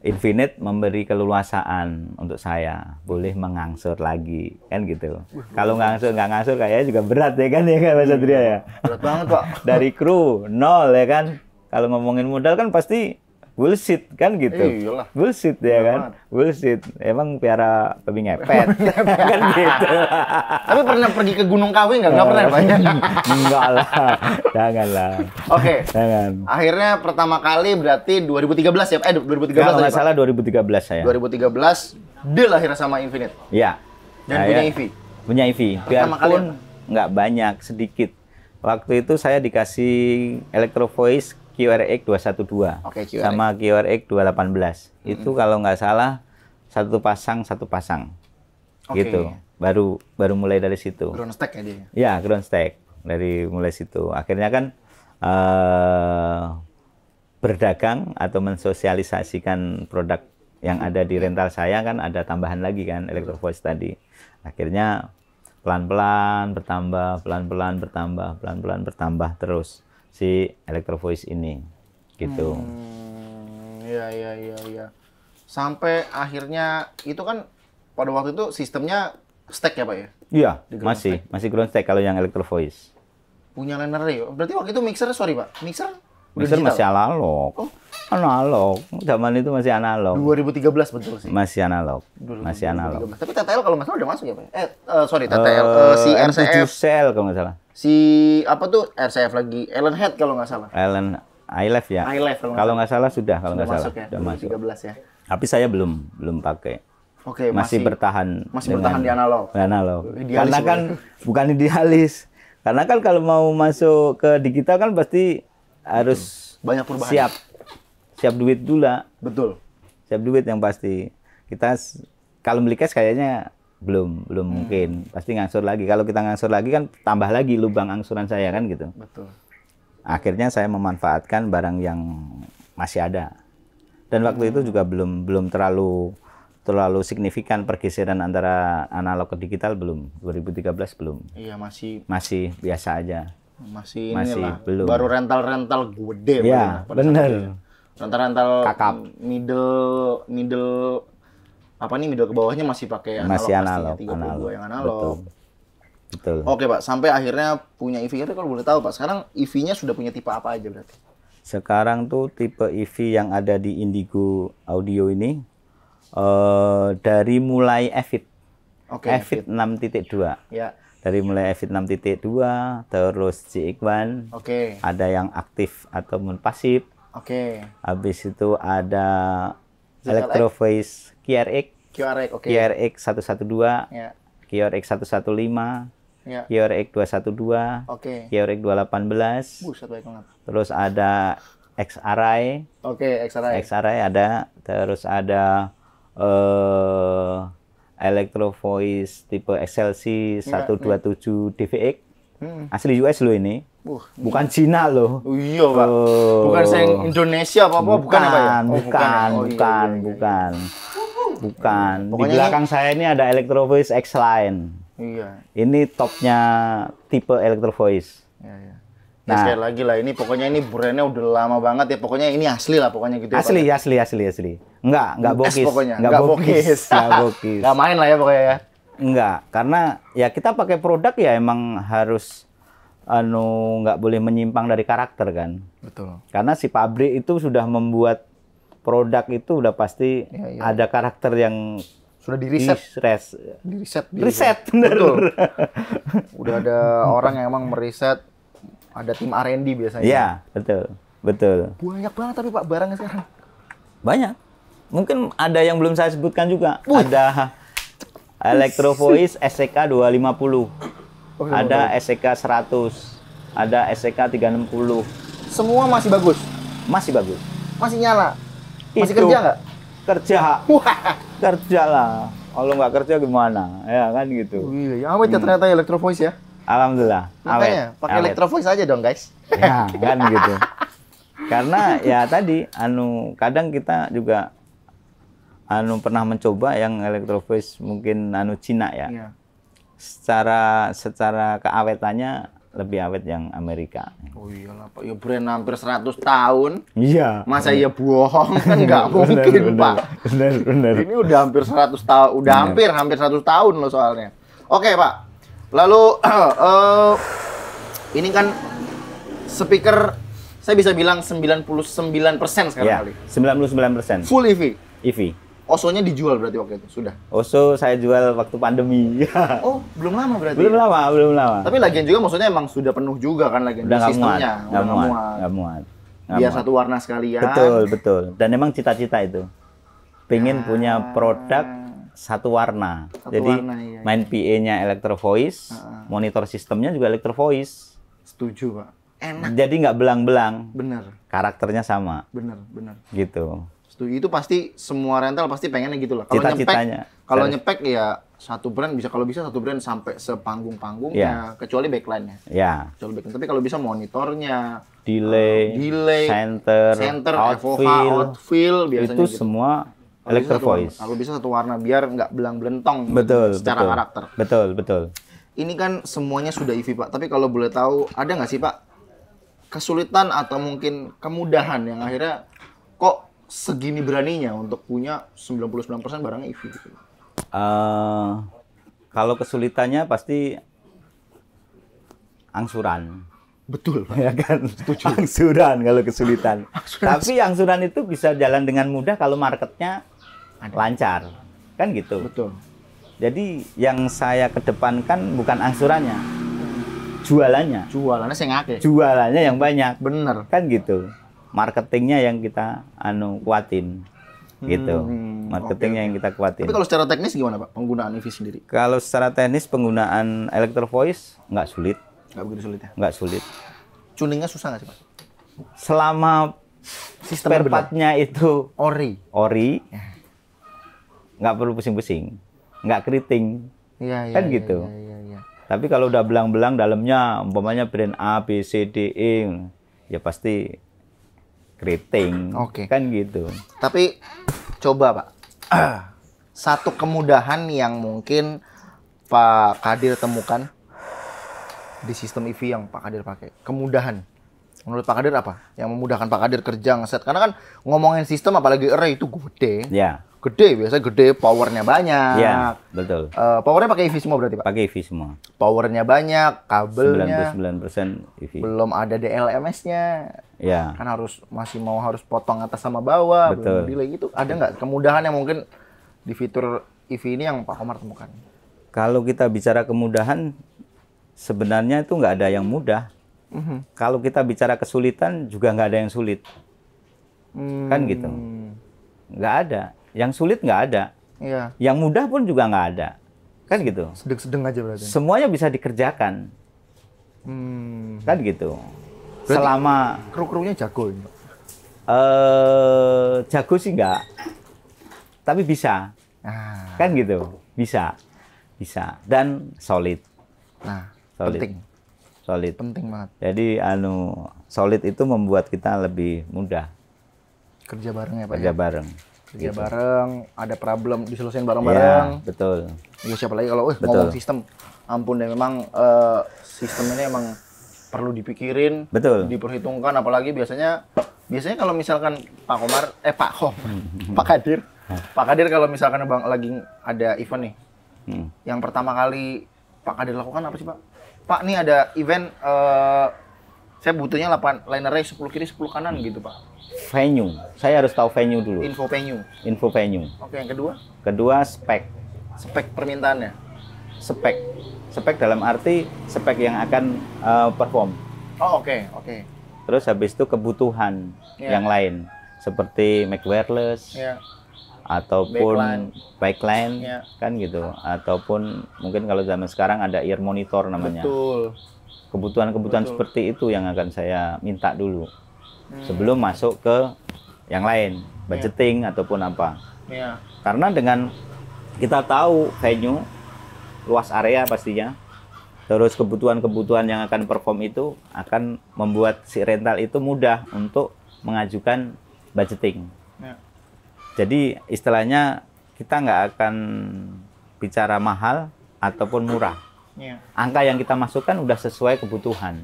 Infinite memberi keleluasaan untuk saya boleh mengangsur lagi kan gitu. Kalau ngangsur nggak ngangsur kayaknya juga berat ya kan ya kan Mas Satria ya. Berat banget pak. Dari kru nol ya kan. Kalau ngomongin modal kan pasti bullshit kan gitu. Iyalah. Bullshit ya iya kan. Bullshit. Emang piara babi ngepet. kan gitu. Tapi pernah pergi ke Gunung Kawi nggak? Nggak pernah Pak? Enggak lah. Jangan lah. Oke. Okay. Jangan. Akhirnya pertama kali berarti 2013 ya? Eh 2013 Kalau nggak salah 2013 saya. 2013 deal akhirnya sama Infinite. Iya. Dan saya punya EV. Punya IV. kali nggak banyak, sedikit. Waktu itu saya dikasih electro voice QRX 212 okay, QRX. sama QRX 218 mm -hmm. itu kalau nggak salah satu pasang satu pasang okay. gitu baru baru mulai dari situ ground stack ya dia ya ground stack dari mulai situ akhirnya kan uh, berdagang atau mensosialisasikan produk yang ada di rental saya kan ada tambahan lagi kan voice tadi akhirnya pelan-pelan bertambah pelan-pelan bertambah pelan-pelan bertambah terus si Electro Voice ini gitu. Hmm, iya hmm, iya iya iya. Sampai akhirnya itu kan pada waktu itu sistemnya stack ya Pak ya? Iya, masih stack. masih ground stack kalau yang Electro Voice. Punya Lener ya. Berarti waktu itu mixer sorry Pak, mixer Mixer digital. masih analog. Oh. Analog. Zaman itu masih analog. 2013 betul sih. Masih analog. 2013. Masih analog. Tapi TTL kalau nggak udah masuk ya Pak? Ya? Eh, uh, sorry, TTL. Uh, eh, eh, uh, si RCF. cell kalau nggak salah si apa tuh RCF lagi Ellen Head kalau nggak salah. Ellen Left ya. i Left kalau nggak salah. sudah kalau nggak salah. Ya? Sudah masuk. 13 ya. Tapi saya belum belum pakai. Oke, masih, masih bertahan. Masih bertahan di analog. Di analog. Idealis Karena kan bukan idealis. Karena kan kalau mau masuk ke digital kan pasti harus banyak perubahan. Siap. Siap duit dulu. Betul. Siap duit yang pasti. Kita kalau beli cash kayaknya belum belum hmm. mungkin pasti ngangsur lagi kalau kita ngangsur lagi kan tambah lagi lubang angsuran saya kan gitu betul akhirnya saya memanfaatkan barang yang masih ada dan waktu hmm. itu juga belum belum terlalu terlalu signifikan pergeseran antara analog ke digital belum 2013 belum iya masih masih biasa aja masih masih inilah, belum baru rental rental gede iya, ya benar rental rental kakap middle middle apa nih middle ke bawahnya masih pakai analog masih analog, pastinya, analog. yang analog. Betul. Betul. Oke Pak, sampai akhirnya punya EV itu kalau boleh tahu Pak, sekarang EV-nya sudah punya tipe apa aja berarti? Sekarang tuh tipe EV yang ada di Indigo Audio ini uh, dari mulai EVIT. Oke. Okay, EVIT 6.2. Ya. Dari mulai EVIT 6.2 terus CX1. Oke. Okay. Ada yang aktif ataupun pasif. Oke. Okay. Habis itu ada Electrophase QRX. QRX, Okay. QRX 112. yeah. QRX 115. yeah. QRX 212. Okay. QRX 218. Buset baik Terus ada XRI, okay, XRI, XRI ada. Terus ada uh, eh, Electrophase tipe XLC 127 DVX. Hmm. Asli US lo ini. Uh, bukan iya. Cina loh. Oh, iya, Pak. Oh. Bukan saya Indonesia apa apa bukan, bukan apa ya? Oh, bukan, bukan, oh, iya, iya, iya, iya. bukan, bukan. Bukan. Pokoknya Di belakang ini... saya ini ada Electro Voice X Line. Iya. Ini topnya tipe Electro Voice. Iya, iya. Ya, nah, ya, sekali lagi lah ini pokoknya ini brandnya udah lama banget ya pokoknya ini asli lah pokoknya gitu ya, asli ya, asli asli asli enggak enggak bokis enggak bokis enggak bokis enggak main lah ya pokoknya ya Enggak, karena ya kita pakai produk ya emang harus anu nggak boleh menyimpang dari karakter kan. Betul. Karena si pabrik itu sudah membuat produk itu udah pasti ya, ya. ada karakter yang sudah di riset di res, di riset di riset Betul. udah ada orang yang emang meriset ada tim R&D biasanya Iya, betul betul banyak banget tapi pak barangnya sekarang banyak mungkin ada yang belum saya sebutkan juga Wih. ada Voice SCK 250. Oh, iya, ada SCK e 100. Ada SCK e 360. Semua masih bagus? Masih bagus. Masih nyala? Masih Itu, kerja nggak? Kerja. kerja lah. Kalau nggak kerja gimana? Ya kan gitu. Gila, ya awet ya ternyata ternyata Voice ya? Alhamdulillah. Makanya pakai Voice aja dong guys. Ya kan gitu. Karena ya tadi, anu kadang kita juga anu pernah mencoba yang elektrofis mungkin anu Cina ya. ya. Secara secara keawetannya lebih awet yang Amerika. Oh iyalah Pak, ya brand hampir 100 tahun. Iya. Masa iya bohong kan nggak mungkin bener, Pak. Benar benar. Ini udah hampir 100 tahun, udah bener. hampir hampir 100 tahun loh soalnya. Oke Pak, lalu uh, ini kan speaker saya bisa bilang 99% sekarang ya, kali. 99%. Full EV. EV. Osonya dijual berarti waktu itu sudah. Oso saya jual waktu pandemi. oh, belum lama berarti. Belum lama, belum lama. Tapi lagian juga maksudnya emang sudah penuh juga kan lagian udah sistemnya. Muat, udah muat, muat. Gak muat. Gak Biar muat. satu warna sekalian. Betul, betul. Dan emang cita-cita itu. Pengen nah. punya produk satu warna. Satu Jadi warna, iya, iya. main PA-nya Electro Voice, uh -uh. monitor sistemnya juga Electro Voice. Setuju, Pak. Enak. Jadi nggak belang-belang. Bener. Karakternya sama. Bener, bener. Gitu setuju itu pasti semua rental pasti pengennya gitu lah. Kalau nyepek, kalau nyepek ya satu brand bisa kalau bisa satu brand sampai sepanggung-panggungnya yeah. kecuali backline-nya. Yeah. Kecuali backline. Tapi kalau bisa monitornya, delay, uh, delay, center, center, outfield, FOH, outfield biasanya itu gitu. semua kalo electro bisa voice. kalau bisa satu warna biar nggak belang belentong. Gitu, betul. Gitu, secara betul, karakter. Betul betul. Ini kan semuanya sudah EV pak. Tapi kalau boleh tahu ada nggak sih pak kesulitan atau mungkin kemudahan yang akhirnya kok segini hmm. beraninya untuk punya 99% barangnya EV gitu? Uh, kalau kesulitannya pasti angsuran. Betul, Pak. ya kan? Setuju. Angsuran kalau kesulitan. angsuran. Tapi angsuran itu bisa jalan dengan mudah kalau marketnya lancar. Kan gitu. Betul. Jadi yang saya kedepankan bukan angsurannya, jualannya. Jualannya saya ngake. Jualannya yang banyak. Bener. Kan gitu marketingnya yang kita anu kuatin gitu hmm, hmm, hmm. marketingnya okay, yang kita kuatin. Tapi kalau secara teknis gimana pak penggunaan EV sendiri? Kalau secara teknis penggunaan electro voice nggak sulit. Nggak begitu sulit ya? Nggak sulit. Tuningnya susah nggak sih pak? Selama sistem spare itu ori ori ya. nggak perlu pusing-pusing nggak keriting ya, ya, kan ya, gitu ya, ya. tapi kalau udah belang-belang dalamnya umpamanya brand A B C D E ya pasti keriting. Oke. Okay. Kan gitu. Tapi coba Pak. Satu kemudahan yang mungkin Pak Kadir temukan di sistem EV yang Pak Kadir pakai. Kemudahan. Menurut Pak Kadir apa? Yang memudahkan Pak Kadir kerja ngeset. Karena kan ngomongin sistem apalagi array itu gede. Iya. Gede, biasanya gede, powernya banyak. Iya, betul. Uh, powernya pakai EV semua berarti Pak? Pakai EV semua. Powernya banyak, kabelnya. 99% EV. Belum ada DLMS-nya ya. kan harus masih mau harus potong atas sama bawah Betul. delay itu ada nggak kemudahan yang mungkin di fitur EV ini yang Pak Komar temukan kalau kita bicara kemudahan sebenarnya itu nggak ada yang mudah mm -hmm. kalau kita bicara kesulitan juga nggak ada yang sulit hmm. kan gitu nggak ada yang sulit nggak ada ya. yang mudah pun juga nggak ada kan gitu sedeng-sedeng aja berarti semuanya bisa dikerjakan hmm. kan gitu Berarti selama kru-krunya jago ini. Uh, eh, jago sih enggak. Tapi bisa. Ah. Kan gitu. Bisa. Bisa dan solid. Nah, solid. penting. Solid. Penting banget. Jadi anu solid itu membuat kita lebih mudah. Kerja bareng ya, Pak. Kerja ya? bareng. Kerja gitu. bareng, ada problem diselesain bareng-bareng. Ya, betul. Ya siapa lagi kalau eh, betul. ngomong sistem. Ampun deh memang uh, sistem ini emang perlu dipikirin, betul, diperhitungkan apalagi biasanya biasanya kalau misalkan Pak Komar eh Pak Kom Pak Kadir Pak Kadir kalau misalkan bang lagi ada event nih hmm. yang pertama kali Pak Kadir lakukan apa sih Pak Pak nih ada event uh, saya butuhnya 8 liner array 10 kiri 10 kanan gitu Pak venue saya harus tahu venue dulu info venue info venue oke yang kedua kedua spek spek permintaannya spek Spek dalam arti spek yang akan uh, perform. Oh oke okay, oke. Okay. Terus habis itu kebutuhan yeah. yang lain seperti Mac wireless yeah. ataupun bike backline yeah. kan gitu ataupun mungkin kalau zaman sekarang ada ear monitor namanya. Betul. Kebutuhan-kebutuhan seperti itu yang akan saya minta dulu hmm. sebelum masuk ke yang lain ya. budgeting yeah. ataupun apa. Yeah. Karena dengan kita tahu venue luas area pastinya. Terus kebutuhan-kebutuhan yang akan perform itu akan membuat si rental itu mudah untuk mengajukan budgeting. Ya. Jadi istilahnya kita nggak akan bicara mahal ataupun murah. Ya. Angka yang kita masukkan udah sesuai kebutuhan.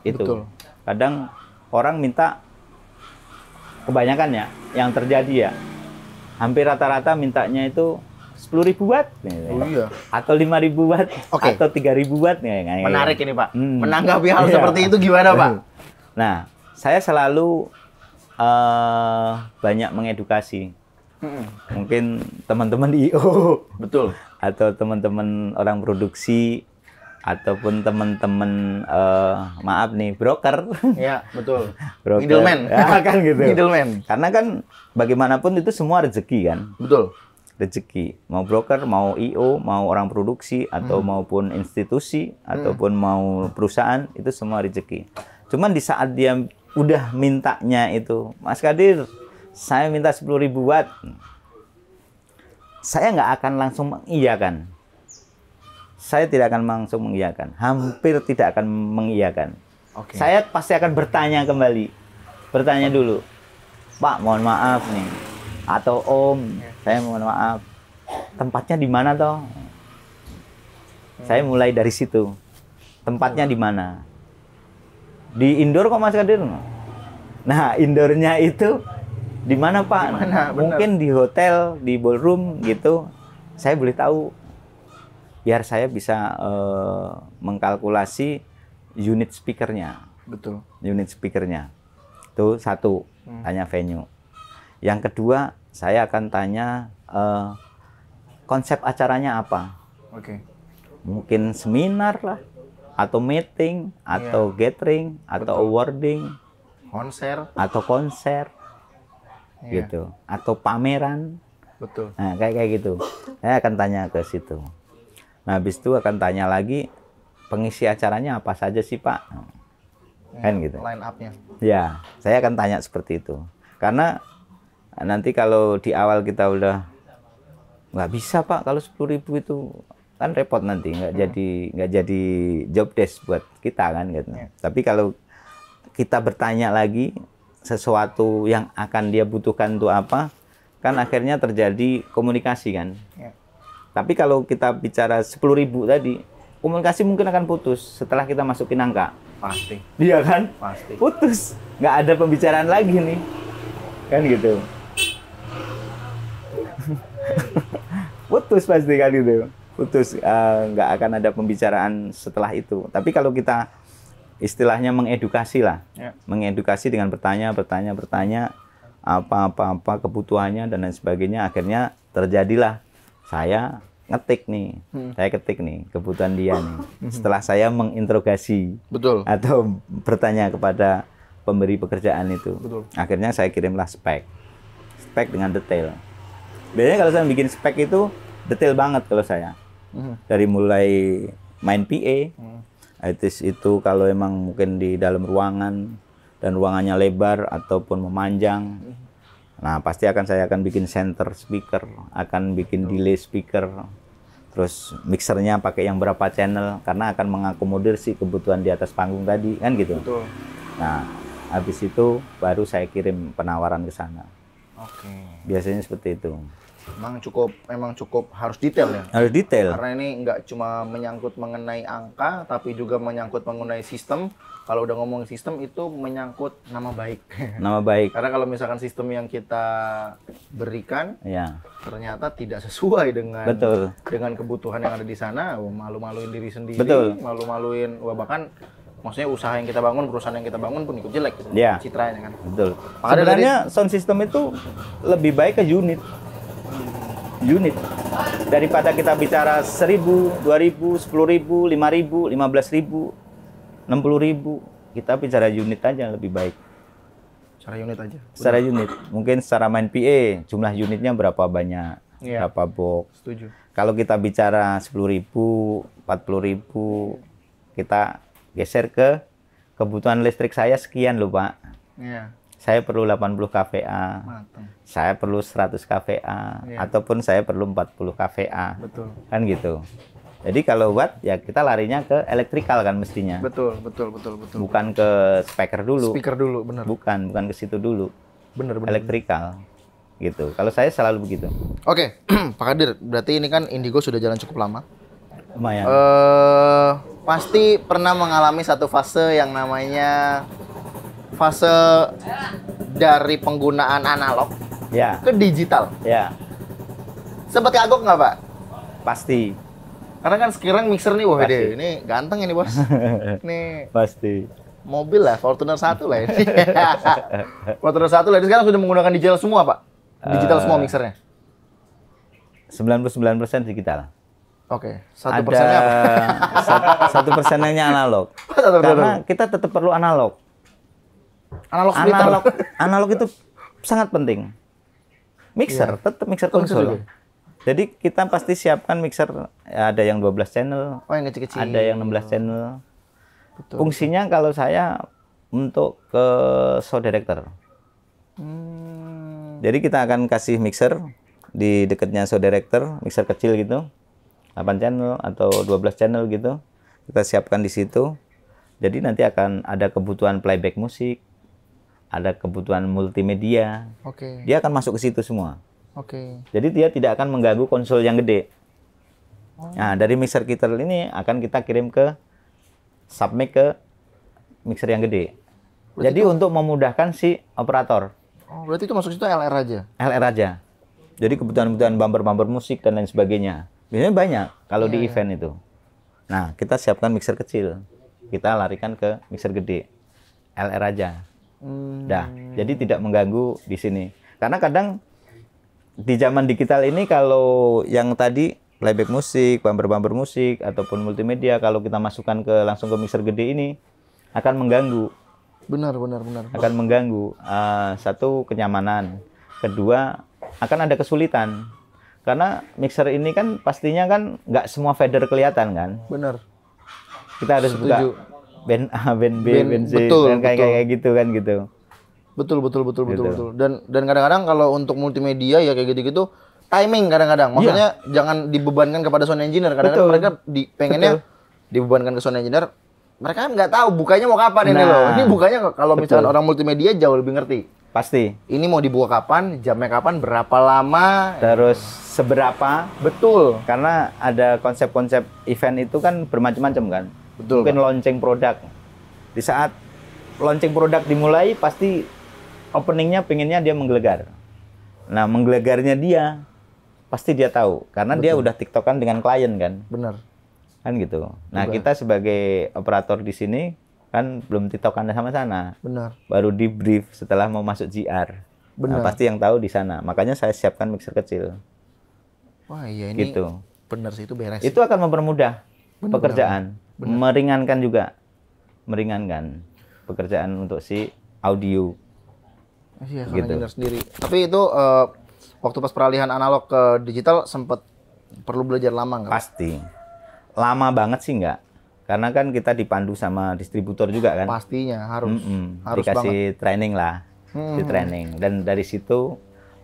Itu. Betul. Kadang orang minta kebanyakan ya yang terjadi ya. Hampir rata-rata mintanya itu sepuluh ribu watt, oh, iya. atau lima ribu watt, okay. atau tiga ribu watt. Ya, Menarik ini pak. Hmm. Menanggapi hal iya. seperti itu gimana pak? Nah, saya selalu uh, banyak mengedukasi. Hmm. Mungkin teman-teman di IO, betul. Atau teman-teman orang produksi, ataupun teman-teman uh, maaf nih broker. ya betul. broker. Middleman. Ya, kan gitu. Middleman. Karena kan bagaimanapun itu semua rezeki kan. Betul rezeki mau broker mau io mau orang produksi atau hmm. maupun institusi hmm. ataupun mau perusahaan itu semua rezeki cuman di saat dia udah mintanya itu Mas Kadir saya minta sepuluh ribu watt saya nggak akan langsung mengiyakan saya tidak akan langsung mengiyakan hampir tidak akan mengiyakan okay. saya pasti akan bertanya kembali bertanya dulu Pak mohon maaf nih atau om saya mohon maaf tempatnya di mana toh saya mulai dari situ tempatnya di mana di indoor kok mas Kadir nah indoornya itu di mana pak dimana, mungkin di hotel di ballroom gitu saya boleh tahu biar saya bisa uh, mengkalkulasi unit speakernya betul unit speakernya itu satu hmm. venue yang kedua, saya akan tanya uh, konsep acaranya apa. Oke. Okay. Mungkin seminar lah, atau meeting, atau yeah. gathering, atau Betul. awarding, konser, atau konser, yeah. gitu, atau pameran. Betul. Nah, kayak kayak gitu. Saya akan tanya ke situ. Nah, habis itu akan tanya lagi pengisi acaranya apa saja sih, Pak? Iya, kan gitu. Line up-nya. Ya, saya akan tanya seperti itu. Karena nanti kalau di awal kita udah nggak bisa pak kalau sepuluh ribu itu kan repot nanti nggak hmm. jadi nggak jadi job desk buat kita kan gitu. Yeah. Tapi kalau kita bertanya lagi sesuatu yang akan dia butuhkan untuk apa, kan akhirnya terjadi komunikasi kan. Yeah. Tapi kalau kita bicara sepuluh ribu tadi, komunikasi mungkin akan putus setelah kita masukin angka. Pasti. Iya kan? Pasti. Putus. Nggak ada pembicaraan lagi nih. Kan gitu. putus pasti kali itu putus eh, nggak uh, akan ada pembicaraan setelah itu tapi kalau kita istilahnya mengedukasi lah ya. mengedukasi dengan bertanya bertanya bertanya apa apa apa kebutuhannya dan lain sebagainya akhirnya terjadilah saya ngetik nih hmm. saya ketik nih kebutuhan dia nih setelah saya menginterogasi betul atau bertanya kepada pemberi pekerjaan itu betul. akhirnya saya kirimlah spek spek dengan detail Biasanya kalau saya bikin spek itu detail banget kalau saya. Hmm. Dari mulai main PA, hmm. itu kalau emang mungkin di dalam ruangan dan ruangannya lebar ataupun memanjang. Hmm. Nah, pasti akan saya akan bikin center speaker, akan bikin delay speaker. Terus mixernya pakai yang berapa channel karena akan mengakomodir si kebutuhan di atas panggung tadi kan gitu. Nah, habis itu baru saya kirim penawaran ke sana. Oke. Okay biasanya seperti itu Emang cukup emang cukup harus detail ya harus detail karena ini nggak cuma menyangkut mengenai angka tapi juga menyangkut mengenai sistem kalau udah ngomong sistem itu menyangkut nama baik nama baik karena kalau misalkan sistem yang kita berikan ya. ternyata tidak sesuai dengan betul dengan kebutuhan yang ada di sana malu-maluin diri sendiri betul malu-maluin bahkan maksudnya usaha yang kita bangun perusahaan yang kita bangun pun ikut jelek gitu yeah. citranya kan betul Makanya sebenarnya dari... sound system itu lebih baik ke unit unit daripada kita bicara 1000, 2000, 10000, 5000, 15000, 60000 kita bicara unit aja lebih baik secara unit aja secara unit mungkin secara main PA jumlah unitnya berapa banyak yeah. berapa box setuju kalau kita bicara 10.000 40.000 kita geser ke kebutuhan listrik saya sekian lho pak. Yeah. Saya perlu 80 kVA. Saya perlu 100 kVA yeah. ataupun saya perlu 40 kVA. Betul. Kan gitu. Jadi kalau buat ya kita larinya ke elektrikal kan mestinya. Betul, betul, betul, betul. Bukan ke speaker dulu. Speaker dulu, benar. Bukan, bukan ke situ dulu. Benar, benar. Elektrikal. Gitu. Kalau saya selalu begitu. Oke, Pak Kadir, berarti ini kan Indigo sudah jalan cukup lama. Lumayan. Uh, pasti pernah mengalami satu fase yang namanya fase dari penggunaan analog ya. ke digital. Ya. Sempat kagok nggak Pak? Pasti. Karena kan sekarang mixer nih, wah deh, ini ganteng ini bos. ini Pasti. Mobil lah, Fortuner satu lah ini. Fortuner satu lah, ini sekarang sudah menggunakan digital semua Pak? Digital uh, semua mixernya? 99% digital. Oke, satu persennya apa? satu persennya analog. Karena kita tetap perlu analog. Analog analog, analog itu sangat penting. Mixer, yeah. tetap mixer oh, konsol. Jadi kita pasti siapkan mixer ya ada yang 12 channel, oh, yang kecil -kecil. ada yang 16 channel. Betul. Fungsinya kalau saya untuk ke show director. Hmm. Jadi kita akan kasih mixer di dekatnya show director, mixer kecil gitu 8 channel atau 12 channel gitu kita siapkan di situ jadi nanti akan ada kebutuhan playback musik ada kebutuhan multimedia okay. dia akan masuk ke situ semua okay. jadi dia tidak akan mengganggu konsol yang gede oh. nah dari mixer kita ini akan kita kirim ke submit ke mixer yang gede berarti jadi itu... untuk memudahkan si operator oh, berarti itu masuk situ LR aja LR aja jadi kebutuhan-kebutuhan bumper-bumper musik dan lain sebagainya Biasanya banyak kalau yeah. di iya. event itu. Nah, kita siapkan mixer kecil. Kita larikan ke mixer gede. LR aja. Hmm. Dah, jadi tidak mengganggu di sini. Karena kadang di zaman digital ini kalau yang tadi playback musik, bumper-bumper musik ataupun multimedia kalau kita masukkan ke langsung ke mixer gede ini akan mengganggu. Benar, benar, benar. Akan mengganggu uh, satu kenyamanan, kedua akan ada kesulitan karena mixer ini kan pastinya kan nggak semua fader kelihatan kan. Bener. Kita harus Setuju. buka band A, band B, band, band C, betul, dan kayak, betul. kayak gitu kan gitu. Betul betul betul betul gitu. betul. Dan dan kadang-kadang kalau untuk multimedia ya kayak gitu-gitu timing kadang-kadang. Iya. Maksudnya yeah. jangan dibebankan kepada sound engineer. Kadang-kadang mereka di, pengennya betul. dibebankan ke sound engineer. Mereka kan nggak tahu bukanya mau kapan nah, ini loh. Ini bukanya kalau misalnya orang multimedia jauh lebih ngerti. Pasti. Ini mau dibuka kapan, jamnya kapan, berapa lama, terus seberapa. Betul. Karena ada konsep-konsep event itu kan bermacam-macam kan. Betul. Mungkin kan? launching produk. Di saat launching produk dimulai pasti openingnya pengennya dia menggelegar. Nah, menggelegarnya dia pasti dia tahu karena Betul. dia udah tiktokan dengan klien kan. Benar. Kan gitu. Nah, kita sebagai operator di sini kan belum titokan sama sana. Benar. Baru di brief setelah mau masuk GR. Nah, benar. Nah, pasti yang tahu di sana. Makanya saya siapkan mixer kecil. Wah iya ini. Gitu. Benar sih itu beres. Itu akan mempermudah benar, pekerjaan, Benar. meringankan juga, meringankan pekerjaan untuk si audio. Iya, gitu. sendiri. Tapi itu uh, waktu pas peralihan analog ke digital sempat perlu belajar lama nggak? Pasti. Lama banget sih nggak. Karena kan kita dipandu sama distributor juga kan. Pastinya harus. Mm -mm. Harus Dikasih banget. training lah, hmm. di training. Dan dari situ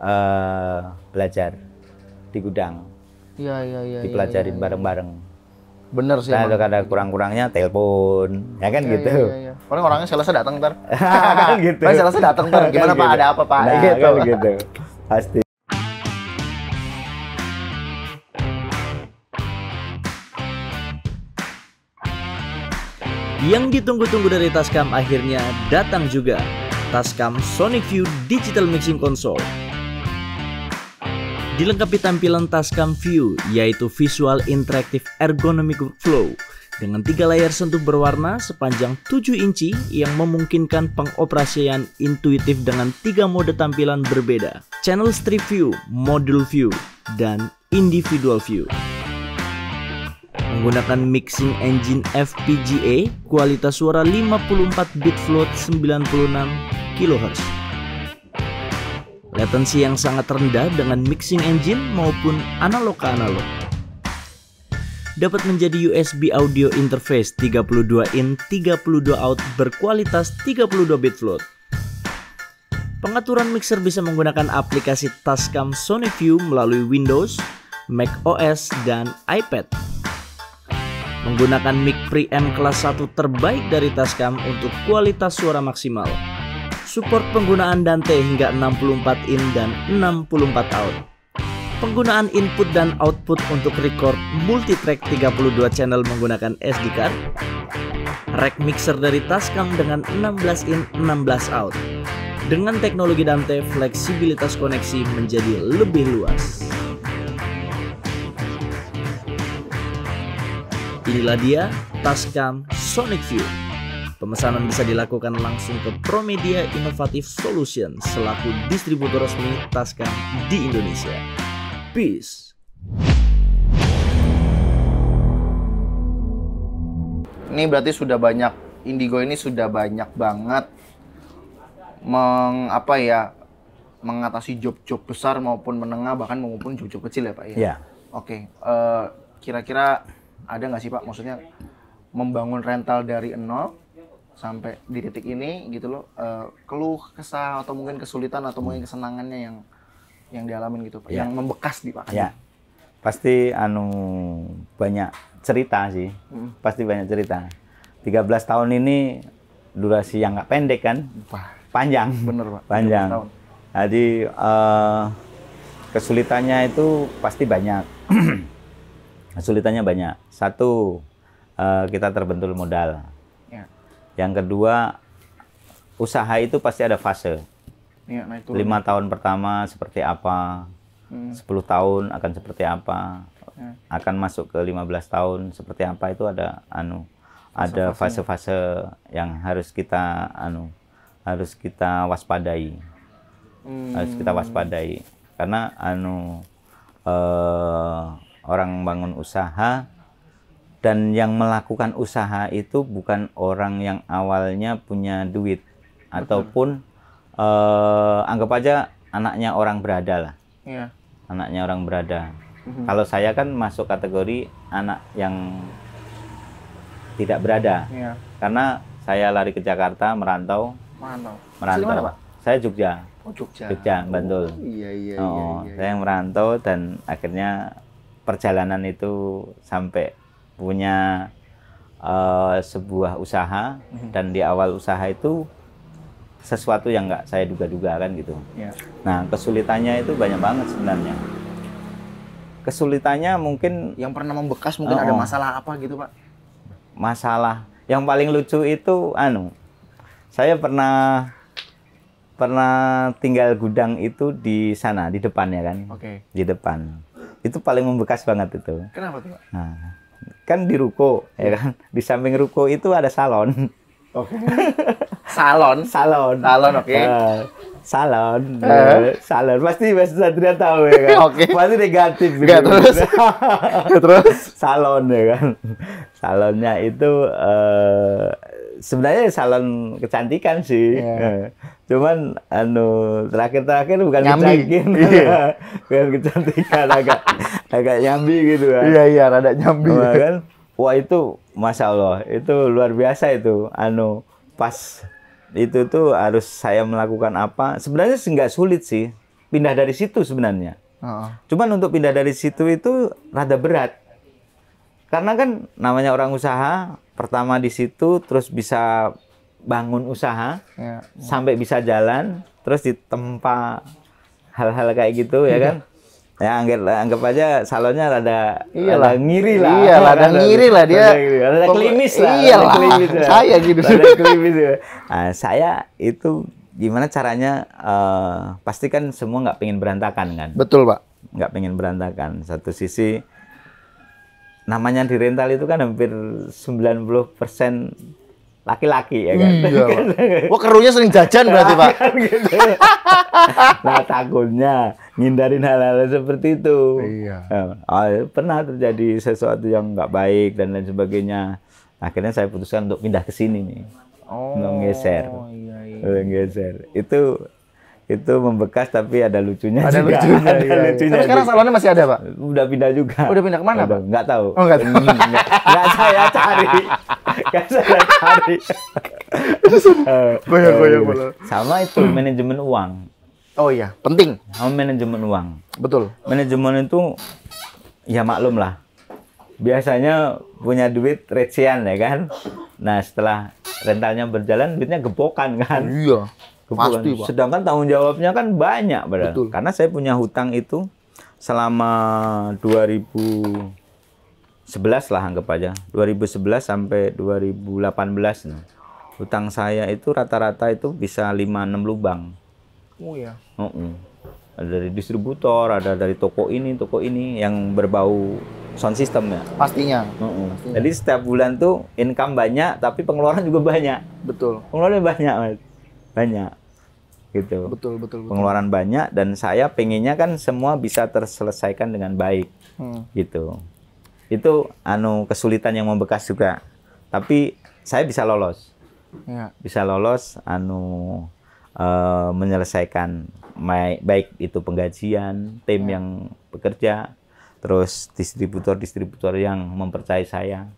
uh, belajar di gudang. ya, ya, iya, ya, Dipelajarin iya, iya. bareng-bareng. Ya, ya, ya. Bener sih. Nah, kalau ada kurang-kurangnya telepon, ya kan ya, gitu. ya, ya, Orang orangnya selesai datang ntar. kan gitu. selesai datang ntar. Kan Gimana kan pak? Gitu. Ada apa pak? Nah, gitu. Kan gitu. Pasti Yang ditunggu-tunggu dari Tascam akhirnya datang juga, Tascam Sonic View Digital Mixing Console. Dilengkapi tampilan Tascam View, yaitu Visual Interactive Ergonomic Flow, dengan tiga layar sentuh berwarna sepanjang 7 inci yang memungkinkan pengoperasian intuitif dengan tiga mode tampilan berbeda, channel strip view, module view, dan individual view menggunakan mixing engine FPGA, kualitas suara 54 bit float 96 kHz. Latensi yang sangat rendah dengan mixing engine maupun analog ke analog. Dapat menjadi USB audio interface 32 in 32 out berkualitas 32 bit float. Pengaturan mixer bisa menggunakan aplikasi Tascam Sony View melalui Windows, Mac OS, dan iPad menggunakan mic preamp kelas 1 terbaik dari Tascam untuk kualitas suara maksimal. Support penggunaan Dante hingga 64 in dan 64 out. Penggunaan input dan output untuk record multitrack 32 channel menggunakan SD card. Rack mixer dari Tascam dengan 16 in 16 out. Dengan teknologi Dante, fleksibilitas koneksi menjadi lebih luas. Inilah dia Tascam Sonic View. Pemesanan bisa dilakukan langsung ke Promedia Innovative Solution selaku distributor resmi Tascam di Indonesia. Peace. Ini berarti sudah banyak Indigo ini sudah banyak banget mengapa ya mengatasi job-job besar maupun menengah bahkan maupun job-job kecil ya pak ya. Yeah. Oke, okay. uh, eh, kira-kira ada nggak sih Pak? Maksudnya membangun rental dari nol sampai di titik ini gitu loh, uh, keluh kesah atau mungkin kesulitan atau mungkin kesenangannya yang yang dialamin gitu Pak, ya. yang membekas di Pak. Ya. Pasti anu banyak cerita sih. Hmm. Pasti banyak cerita. 13 tahun ini durasi yang nggak pendek kan? Wah. Panjang. Bener Pak. Panjang. Tahun. Jadi uh, kesulitannya itu pasti banyak. Kesulitannya banyak. Satu, uh, kita terbentur modal. Ya. Yang kedua, usaha itu pasti ada fase. Ya, naik turun. Lima tahun pertama seperti apa, hmm. 10 tahun akan seperti apa, ya. akan masuk ke lima belas tahun seperti apa itu ada anu ada fase-fase yang harus kita anu harus kita waspadai. Hmm. Harus kita hmm. waspadai karena anu eh orang bangun usaha dan yang melakukan usaha itu bukan orang yang awalnya punya duit Betul. ataupun eh, anggap aja anaknya orang berada lah yeah. anaknya orang berada mm-hmm. kalau saya kan masuk kategori anak yang tidak berada yeah. karena saya lari ke Jakarta merantau Mano. merantau Pak? saya Jogja oh Jogja Jogja Bantul oh, iya, iya, oh, iya, iya, iya. saya merantau dan akhirnya perjalanan itu sampai punya uh, sebuah usaha mm-hmm. dan di awal usaha itu sesuatu yang nggak saya duga-duga kan gitu. Yeah. Nah kesulitannya itu banyak banget sebenarnya. Kesulitannya mungkin yang pernah membekas mungkin oh, ada masalah apa gitu pak? Masalah yang paling lucu itu anu saya pernah pernah tinggal gudang itu di sana di depannya kan. Oke. Okay. Di depan itu paling membekas banget itu. Kenapa tuh? Nah, kan di ruko ya kan di samping ruko itu ada salon. Oke. Okay. salon. Salon. Salon oke. Okay. Uh, eh, salon. Uh. Salon pasti Mas Satria tahu ya kan. oke. Okay. Pasti negatif. Enggak gitu. terus. terus salon ya kan. Salonnya itu uh, sebenarnya salon kecantikan sih. Yeah. Iya. Cuman anu terakhir-terakhir bukan nyambi. kecantikan. Iya. bukan kecantikan agak agak nyambi gitu kan. Iya yeah, iya rada nyambi. kan? Wah itu masya Allah itu luar biasa itu anu pas itu tuh harus saya melakukan apa sebenarnya nggak sulit sih pindah dari situ sebenarnya uh -uh. cuman untuk pindah dari situ itu rada berat karena kan namanya orang usaha, pertama di situ terus bisa bangun usaha, ya. sampai bisa jalan, terus ditempa hal-hal kayak gitu ya iya. kan. Ya anggap anggap aja salonnya rada iyalah. rada ngiri lah. Iya, rada, rada ngiri lah dia. Rada, rada, klimis lah. Iya lah. Ya. Saya gitu. Rada klimis. ya. Nah, saya itu gimana caranya uh, kan semua nggak pengen berantakan kan betul pak nggak pengen berantakan satu sisi namanya di rental itu kan hampir 90% laki-laki ya kan. Hmm, iya, Wah kerunya sering jajan berarti Pak. Iya, gitu. nah takutnya ngindarin hal-hal seperti itu. Iya. Oh, pernah terjadi sesuatu yang nggak baik dan lain sebagainya. Akhirnya saya putuskan untuk pindah ke sini nih. Oh. Ngeser. Iya, iya. Ngeser. Itu itu membekas tapi ada lucunya ada juga. lucunya ada iya, iya. lucunya Iya. sekarang salonnya masih ada pak udah pindah juga udah pindah kemana pak nggak tahu oh, nggak tahu enggak hmm, saya cari Enggak saya cari goyang goyang eh, sama itu hmm. manajemen uang oh iya penting sama manajemen uang betul manajemen itu ya maklum lah biasanya punya duit recehan ya kan nah setelah rentalnya berjalan duitnya gebokan kan oh, iya Pasti, Pak. Sedangkan tanggung jawabnya kan banyak, padahal. Karena saya punya hutang itu selama 2011 lah anggap aja 2011 sampai 2018 nah. hutang saya itu rata-rata itu bisa 5-6 lubang oh ya uh -uh. ada dari distributor ada dari toko ini toko ini yang berbau sound system ya pastinya, uh -uh. pastinya. jadi setiap bulan tuh income banyak tapi pengeluaran juga banyak betul pengeluaran banyak banyak gitu. Betul, betul, betul. Pengeluaran banyak dan saya pengennya kan semua bisa terselesaikan dengan baik. Hmm. Gitu. Itu anu kesulitan yang membekas juga. Tapi saya bisa lolos. Ya. Bisa lolos anu uh, menyelesaikan my, baik itu penggajian, tim ya. yang bekerja, terus distributor-distributor yang mempercayai saya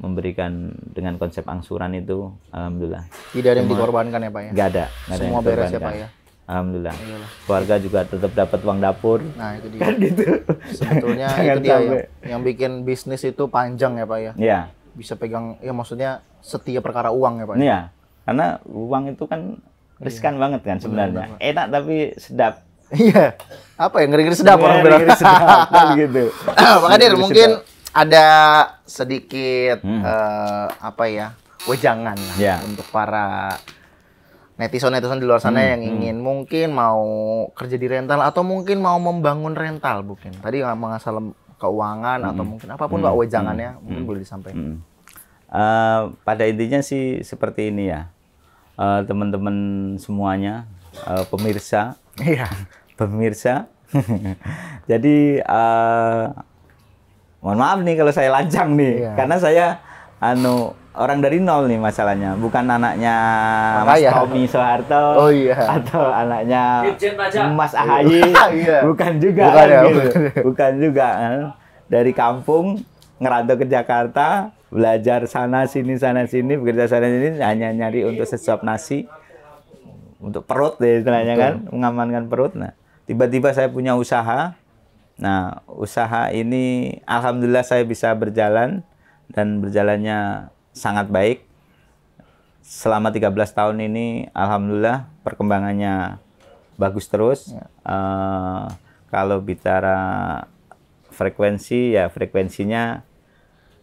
memberikan dengan konsep angsuran itu alhamdulillah tidak ada yang dikorbankan ya pak ya nggak ada gak ada semua beres ya pak ya Alhamdulillah. Iyalah. Keluarga juga tetap dapat uang dapur. Nah, itu dia. Kan gitu. Sebetulnya itu dia yang, yang bikin bisnis itu panjang ya, Pak ya. Iya. Bisa pegang ya maksudnya setiap perkara uang ya, Pak. Ya? Iya. Karena uang itu kan iya. riskan iya. banget kan sebenarnya. Benar, benar. Enak tapi sedap. Iya. Apa ya ngeri-ngeri sedap orang bilang. Ngeri sedap kan gitu. Makanya mungkin sedap ada sedikit hmm. uh, apa ya wejangan lah yeah. untuk para netizen netizen di luar sana hmm. yang hmm. ingin hmm. mungkin mau kerja di rental atau mungkin mau membangun rental mungkin tadi nggak mengasal keuangan hmm. atau mungkin apapun hmm. pak wejangannya hmm. mungkin hmm. boleh disampaikan. Hmm. Uh, pada intinya sih seperti ini ya eh, teman-teman uh, semuanya uh, pemirsa, iya. pemirsa. Jadi uh, mohon maaf nih kalau saya lancang nih yeah. karena saya anu orang dari nol nih masalahnya bukan anaknya Makanya. Mas ya. Tommy Soeharto oh, iya. atau anaknya Mas Ahaye iya. bukan juga bukan, kan ya, gitu. bukan. Ya. juga kan. dari kampung ngerantau ke Jakarta belajar sana sini sana sini bekerja sana sini hanya nyari untuk sesuap nasi untuk perut deh istilahnya kan mengamankan perut nah tiba-tiba saya punya usaha Nah, usaha ini alhamdulillah saya bisa berjalan dan berjalannya sangat baik. Selama 13 tahun ini alhamdulillah perkembangannya bagus terus. Ya. Uh, kalau bicara frekuensi ya frekuensinya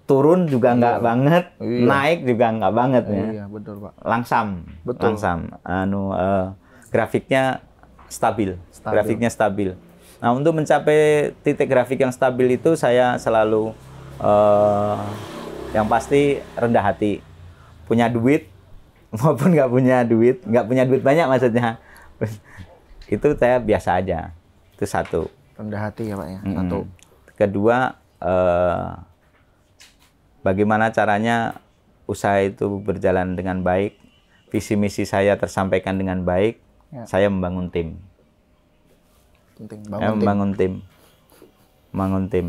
turun juga enggak iya. banget, iya. naik juga enggak banget iya, ya. Iya, betul, Pak. Langsam. Betul. Langsam. Anu uh, grafiknya stabil. stabil. Grafiknya stabil. Nah, untuk mencapai titik grafik yang stabil itu saya selalu uh, yang pasti rendah hati. Punya duit maupun nggak punya duit, nggak punya duit banyak maksudnya. itu saya biasa aja. Itu satu. Rendah hati ya, Pak ya. Mm -hmm. Kedua uh, bagaimana caranya usaha itu berjalan dengan baik, visi misi saya tersampaikan dengan baik, ya. saya membangun tim penting bangun, eh, tim. bangun tim bangun tim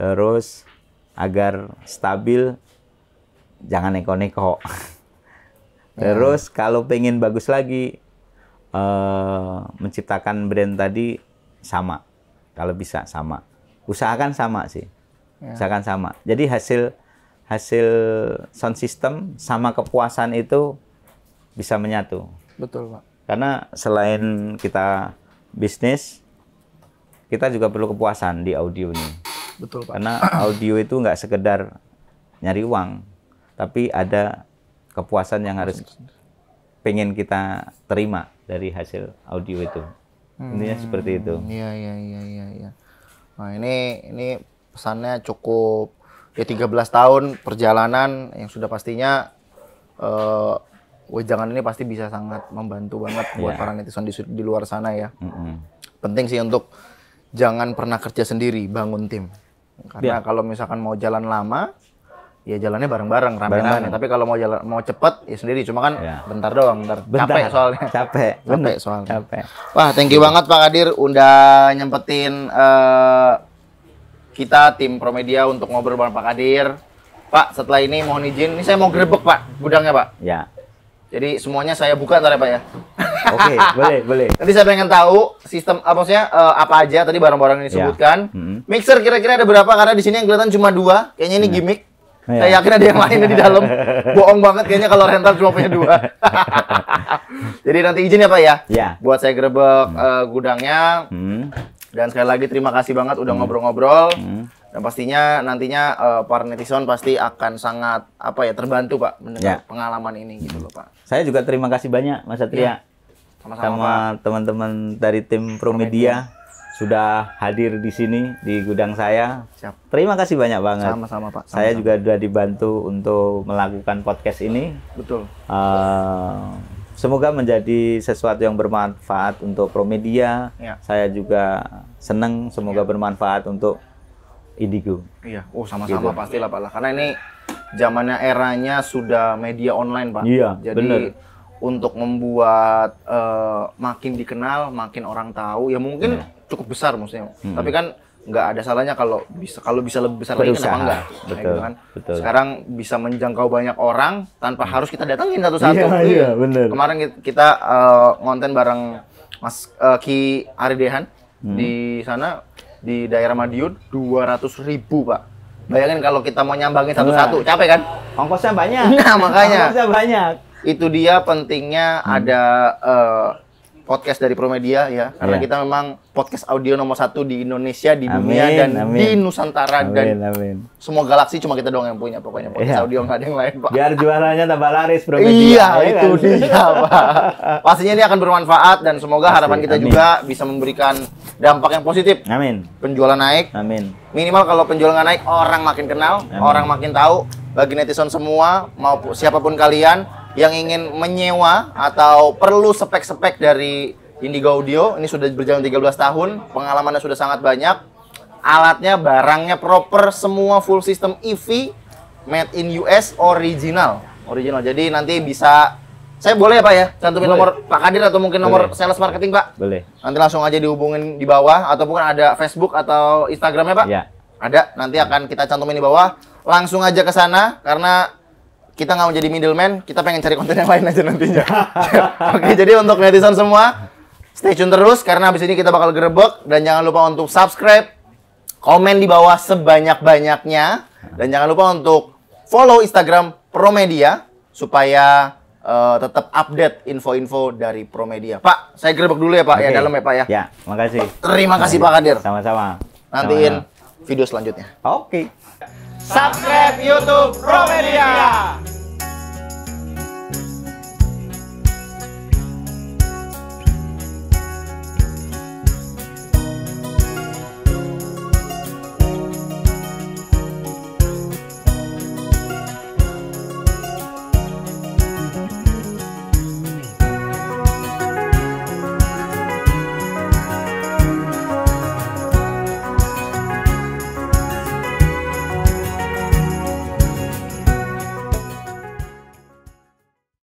terus agar stabil jangan neko-neko ya. terus ya. kalau pengen bagus lagi uh, menciptakan brand tadi sama kalau bisa sama usahakan sama sih ya. usahakan sama jadi hasil hasil sound system sama kepuasan itu bisa menyatu betul pak karena selain kita bisnis kita juga perlu kepuasan di audio ini. Betul Pak. Karena audio itu nggak sekedar nyari uang, tapi ada kepuasan yang harus pengen kita terima dari hasil audio itu. Hmm, Intinya seperti itu. Iya iya iya iya. Ya. Nah ini ini pesannya cukup ya 13 tahun perjalanan yang sudah pastinya uh, wejangan ini pasti bisa sangat membantu banget iya. buat yeah. para netizen di, di luar sana ya. Mm -hmm. Penting sih untuk jangan pernah kerja sendiri, bangun tim. Karena yeah. kalau misalkan mau jalan lama, ya jalannya bareng-bareng rame-rame. Tapi kalau mau jalan mau cepet ya sendiri. Cuma kan yeah. bentar doang, bentar. bentar. Capek soalnya. Capek. Capek soalnya. Capek. Wah, thank you banget Pak Kadir udah nyempetin uh, kita tim Promedia untuk ngobrol bareng Pak Kadir. Pak, setelah ini mohon izin, ini saya mau grebek Pak, gudangnya Pak. Ya. Jadi semuanya saya buka ntar ya Pak ya. Oke, okay, boleh, boleh. Nanti saya pengen tahu sistem apa maksudnya uh, apa aja tadi barang-barang yang iya. disebutkan. Yeah. Mm -hmm. Mixer kira-kira ada berapa? Karena di sini yang kelihatan cuma dua. Kayaknya ini iya. gimmick. Yeah. Saya yakin ada yang lainnya di dalam. Bohong banget kayaknya kalau rental cuma punya dua. Jadi nanti izin ya Pak ya. Yeah. Buat saya grebek mm. uh, eh, gudangnya. Mm. Dan sekali lagi terima kasih banget udah mm-hmm. ngobrol-ngobrol. Mm. Dan pastinya nantinya uh, para netizen pasti akan sangat apa ya terbantu Pak mendengar ya. pengalaman ini gitu loh Pak. Saya juga terima kasih banyak Mas Satria. Ya. Sama-sama sama teman-teman dari tim Promedia sudah hadir di sini di gudang saya. Siap. Terima kasih banyak banget. Sama-sama Pak. Sama-sama. Saya juga sudah dibantu untuk melakukan podcast ini. Betul. Uh, semoga menjadi sesuatu yang bermanfaat untuk Promedia. Ya. Saya juga senang semoga ya. bermanfaat untuk Indigo. Iya, oh sama-sama gitu. pastilah Pak lah. Karena ini zamannya eranya sudah media online Pak. Iya, Jadi bener. untuk membuat uh, makin dikenal, makin orang tahu, ya mungkin hmm. cukup besar maksudnya. Hmm. Tapi kan nggak ada salahnya kalau bisa kalau bisa lebih besar lagi kenapa enggak gitu betul, kan. betul. sekarang bisa menjangkau banyak orang tanpa hmm. harus kita datangin satu-satu iya, iya, iya, bener. kemarin kita uh, ngonten bareng Mas uh, Ki Aridehan hmm. di sana di daerah Madiun 200 ribu pak bayangin kalau kita mau nyambangin satu-satu capek kan ongkosnya banyak nah makanya ongkosnya banyak itu dia pentingnya hmm. ada uh, podcast dari Promedia ya karena yeah. kita memang podcast audio nomor satu di Indonesia di amin, dunia dan amin. di Nusantara amin, dan amin. semua galaksi cuma kita doang yang punya pokoknya iya. podcast yeah. audio nggak ada yang lain pak biar juaranya tambah laris Promedia iya ya, itu kan? dia pak pastinya ini akan bermanfaat dan semoga Pasti, harapan kita amin. juga bisa memberikan dampak yang positif. Amin. Penjualan naik. Amin. Minimal kalau penjualan gak naik, orang makin kenal, Amin. orang makin tahu. Bagi netizen semua, maupun siapapun kalian yang ingin menyewa atau perlu spek-spek dari Indigo Audio, ini sudah berjalan 13 tahun, pengalamannya sudah sangat banyak. Alatnya, barangnya proper, semua full system EV, made in US, original. Original. Jadi nanti bisa saya boleh ya Pak ya? Cantumin boleh. nomor Pak Kadir atau mungkin nomor boleh. sales marketing Pak? Boleh. Nanti langsung aja dihubungin di bawah atau bukan ada Facebook atau Instagramnya Pak? Iya. Ada, nanti akan kita cantumin di bawah. Langsung aja ke sana karena kita nggak mau jadi middleman, kita pengen cari konten yang lain aja nantinya. Oke, jadi untuk netizen semua, stay tune terus karena abis ini kita bakal gerebek dan jangan lupa untuk subscribe, komen di bawah sebanyak-banyaknya dan jangan lupa untuk follow Instagram Promedia supaya uh, tetap update info-info dari Promedia. Pak, saya gerbek dulu ya Pak okay. ya dalam ya Pak ya. Ya, makasih. Terima kasih Pak Kadir. Sama-sama. Nantiin Sama-sama. video selanjutnya. Oke. Okay. Subscribe YouTube Promedia.